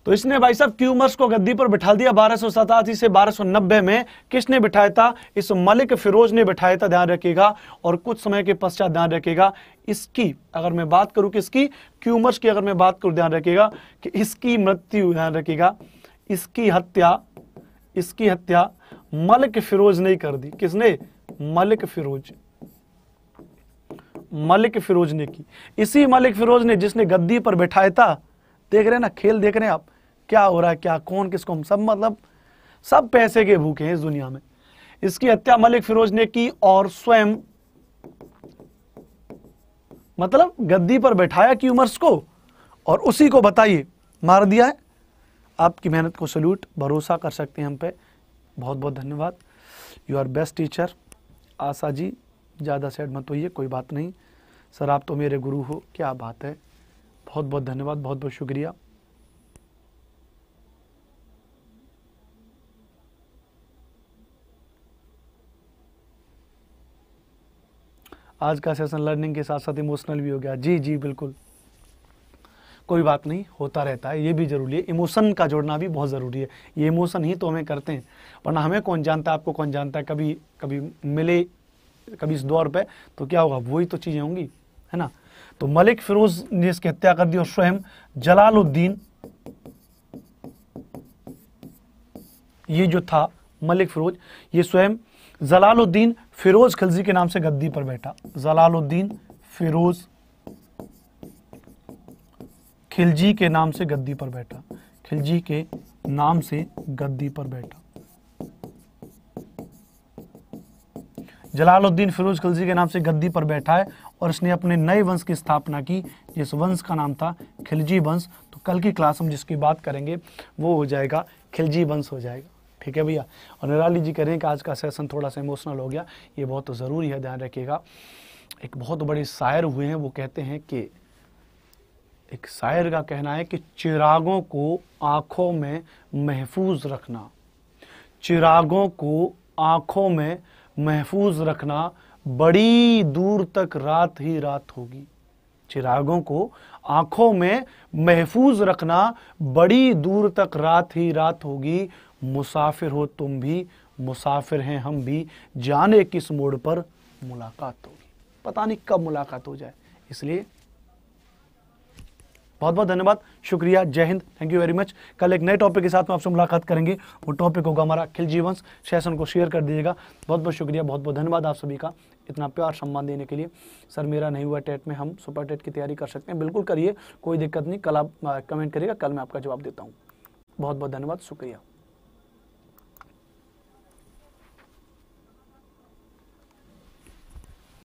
तो इसने भाई साहब क्यूमर्स को गद्दी पर बिठा दिया बारह सतासी से बारह नब्बे में किसने बिठाया था इस मलिक फिरोज ने बिठाया था ध्यान रखिएगा और कुछ समय के पश्चात ध्यान रखिएगा इसकी अगर मैं बात करूं कि इसकी क्यूमर्स की अगर मैं बात करूं ध्यान रखिएगा कि इसकी मृत्यु ध्यान रखिएगा इसकी हत्या इसकी हत्या मलिक फिरोज ने कर दी किसने मलिक फिरोज मलिक फिरोज ने की इसी मलिक फिरोज ने जिसने गद्दी पर बैठाया था देख रहे हैं ना खेल देख रहे हैं आप क्या हो रहा है क्या कौन किसको हम सब मतलब सब पैसे के भूखे हैं इस दुनिया में इसकी हत्या मलिक फिरोज ने की और स्वयं मतलब गद्दी पर बैठाया उमर्स को और उसी को बताइए मार दिया है आपकी मेहनत को सल्यूट भरोसा कर सकते हैं हम पे बहुत बहुत धन्यवाद you are best teacher Asha ji ज़्यादा सेड मत होइए कोई बात नहीं सर आप तो मेरे गुरु हो क्या बात है बहुत बहुत धन्यवाद बहुत बहुत शुक्रिया आज का सेशन लर्निंग के साथ साथ इमोशनल भी हो गया जी जी बिल्कुल कोई बात नहीं होता रहता है ये भी ज़रूरी है इमोशन का जोड़ना भी बहुत ज़रूरी है ये इमोशन ही तो हमें करते हैं वरना हमें कौन जानता है आपको कौन जानता है कभी कभी मिले कभी इस दौर पर तो क्या होगा वही तो चीज़ें होंगी है ना तो मलिक फिरोज ने इसकी हत्या कर दी और स्वयं जलालुद्दीन ये जो था मलिक फिरोज ये स्वयं जलालुद्दीन फिरोज खिलजी के नाम से गद्दी पर बैठा जलालुद्दीन फिरोज खिलजी के नाम से गद्दी पर बैठा खिलजी के नाम से गद्दी पर बैठा जलालुद्दीन फिरोज खिलजी के नाम से गद्दी पर बैठा है और इसने अपने नए वंश की स्थापना की जिस वंश का नाम था खिलजी वंश तो कल की क्लास हम जिसकी बात करेंगे वो हो जाएगा खिलजी वंश हो जाएगा ठीक है भैया और निराली जी कह रहे हैं कि आज का सेशन थोड़ा सा इमोशनल हो गया ये बहुत ज़रूरी है ध्यान रखिएगा एक बहुत बड़े शायर हुए हैं वो कहते हैं कि एक शायर का कहना है कि चिरागों को आँखों में महफूज रखना चिरागों को आँखों में महफूज रखना बड़ी दूर तक रात ही रात होगी चिरागों को आंखों में महफूज रखना बड़ी दूर तक रात ही रात होगी मुसाफिर हो तुम भी मुसाफिर हैं हम भी जाने किस मोड़ पर मुलाकात होगी पता नहीं कब मुलाकात हो जाए इसलिए बहुत बहुत धन्यवाद शुक्रिया Jai Hind thank you very much कल एक नए टॉपिक के साथ में आपसे मुलाकात करेंगे वो टॉपिक होगा हमारा खिल जीवंश सेशन को शेयर कर दीजिएगा बहुत बहुत शुक्रिया बहुत बहुत धन्यवाद आप सभी का इतना प्यार सम्मान देने के लिए सर मेरा नहीं हुआ टेट में हम सुपर टेट की तैयारी कर सकते हैं बिल्कुल करिए कोई दिक्कत नहीं कल आप कमेंट करिएगा कल मैं आपका जवाब देता हूँ बहुत बहुत धन्यवाद शुक्रिया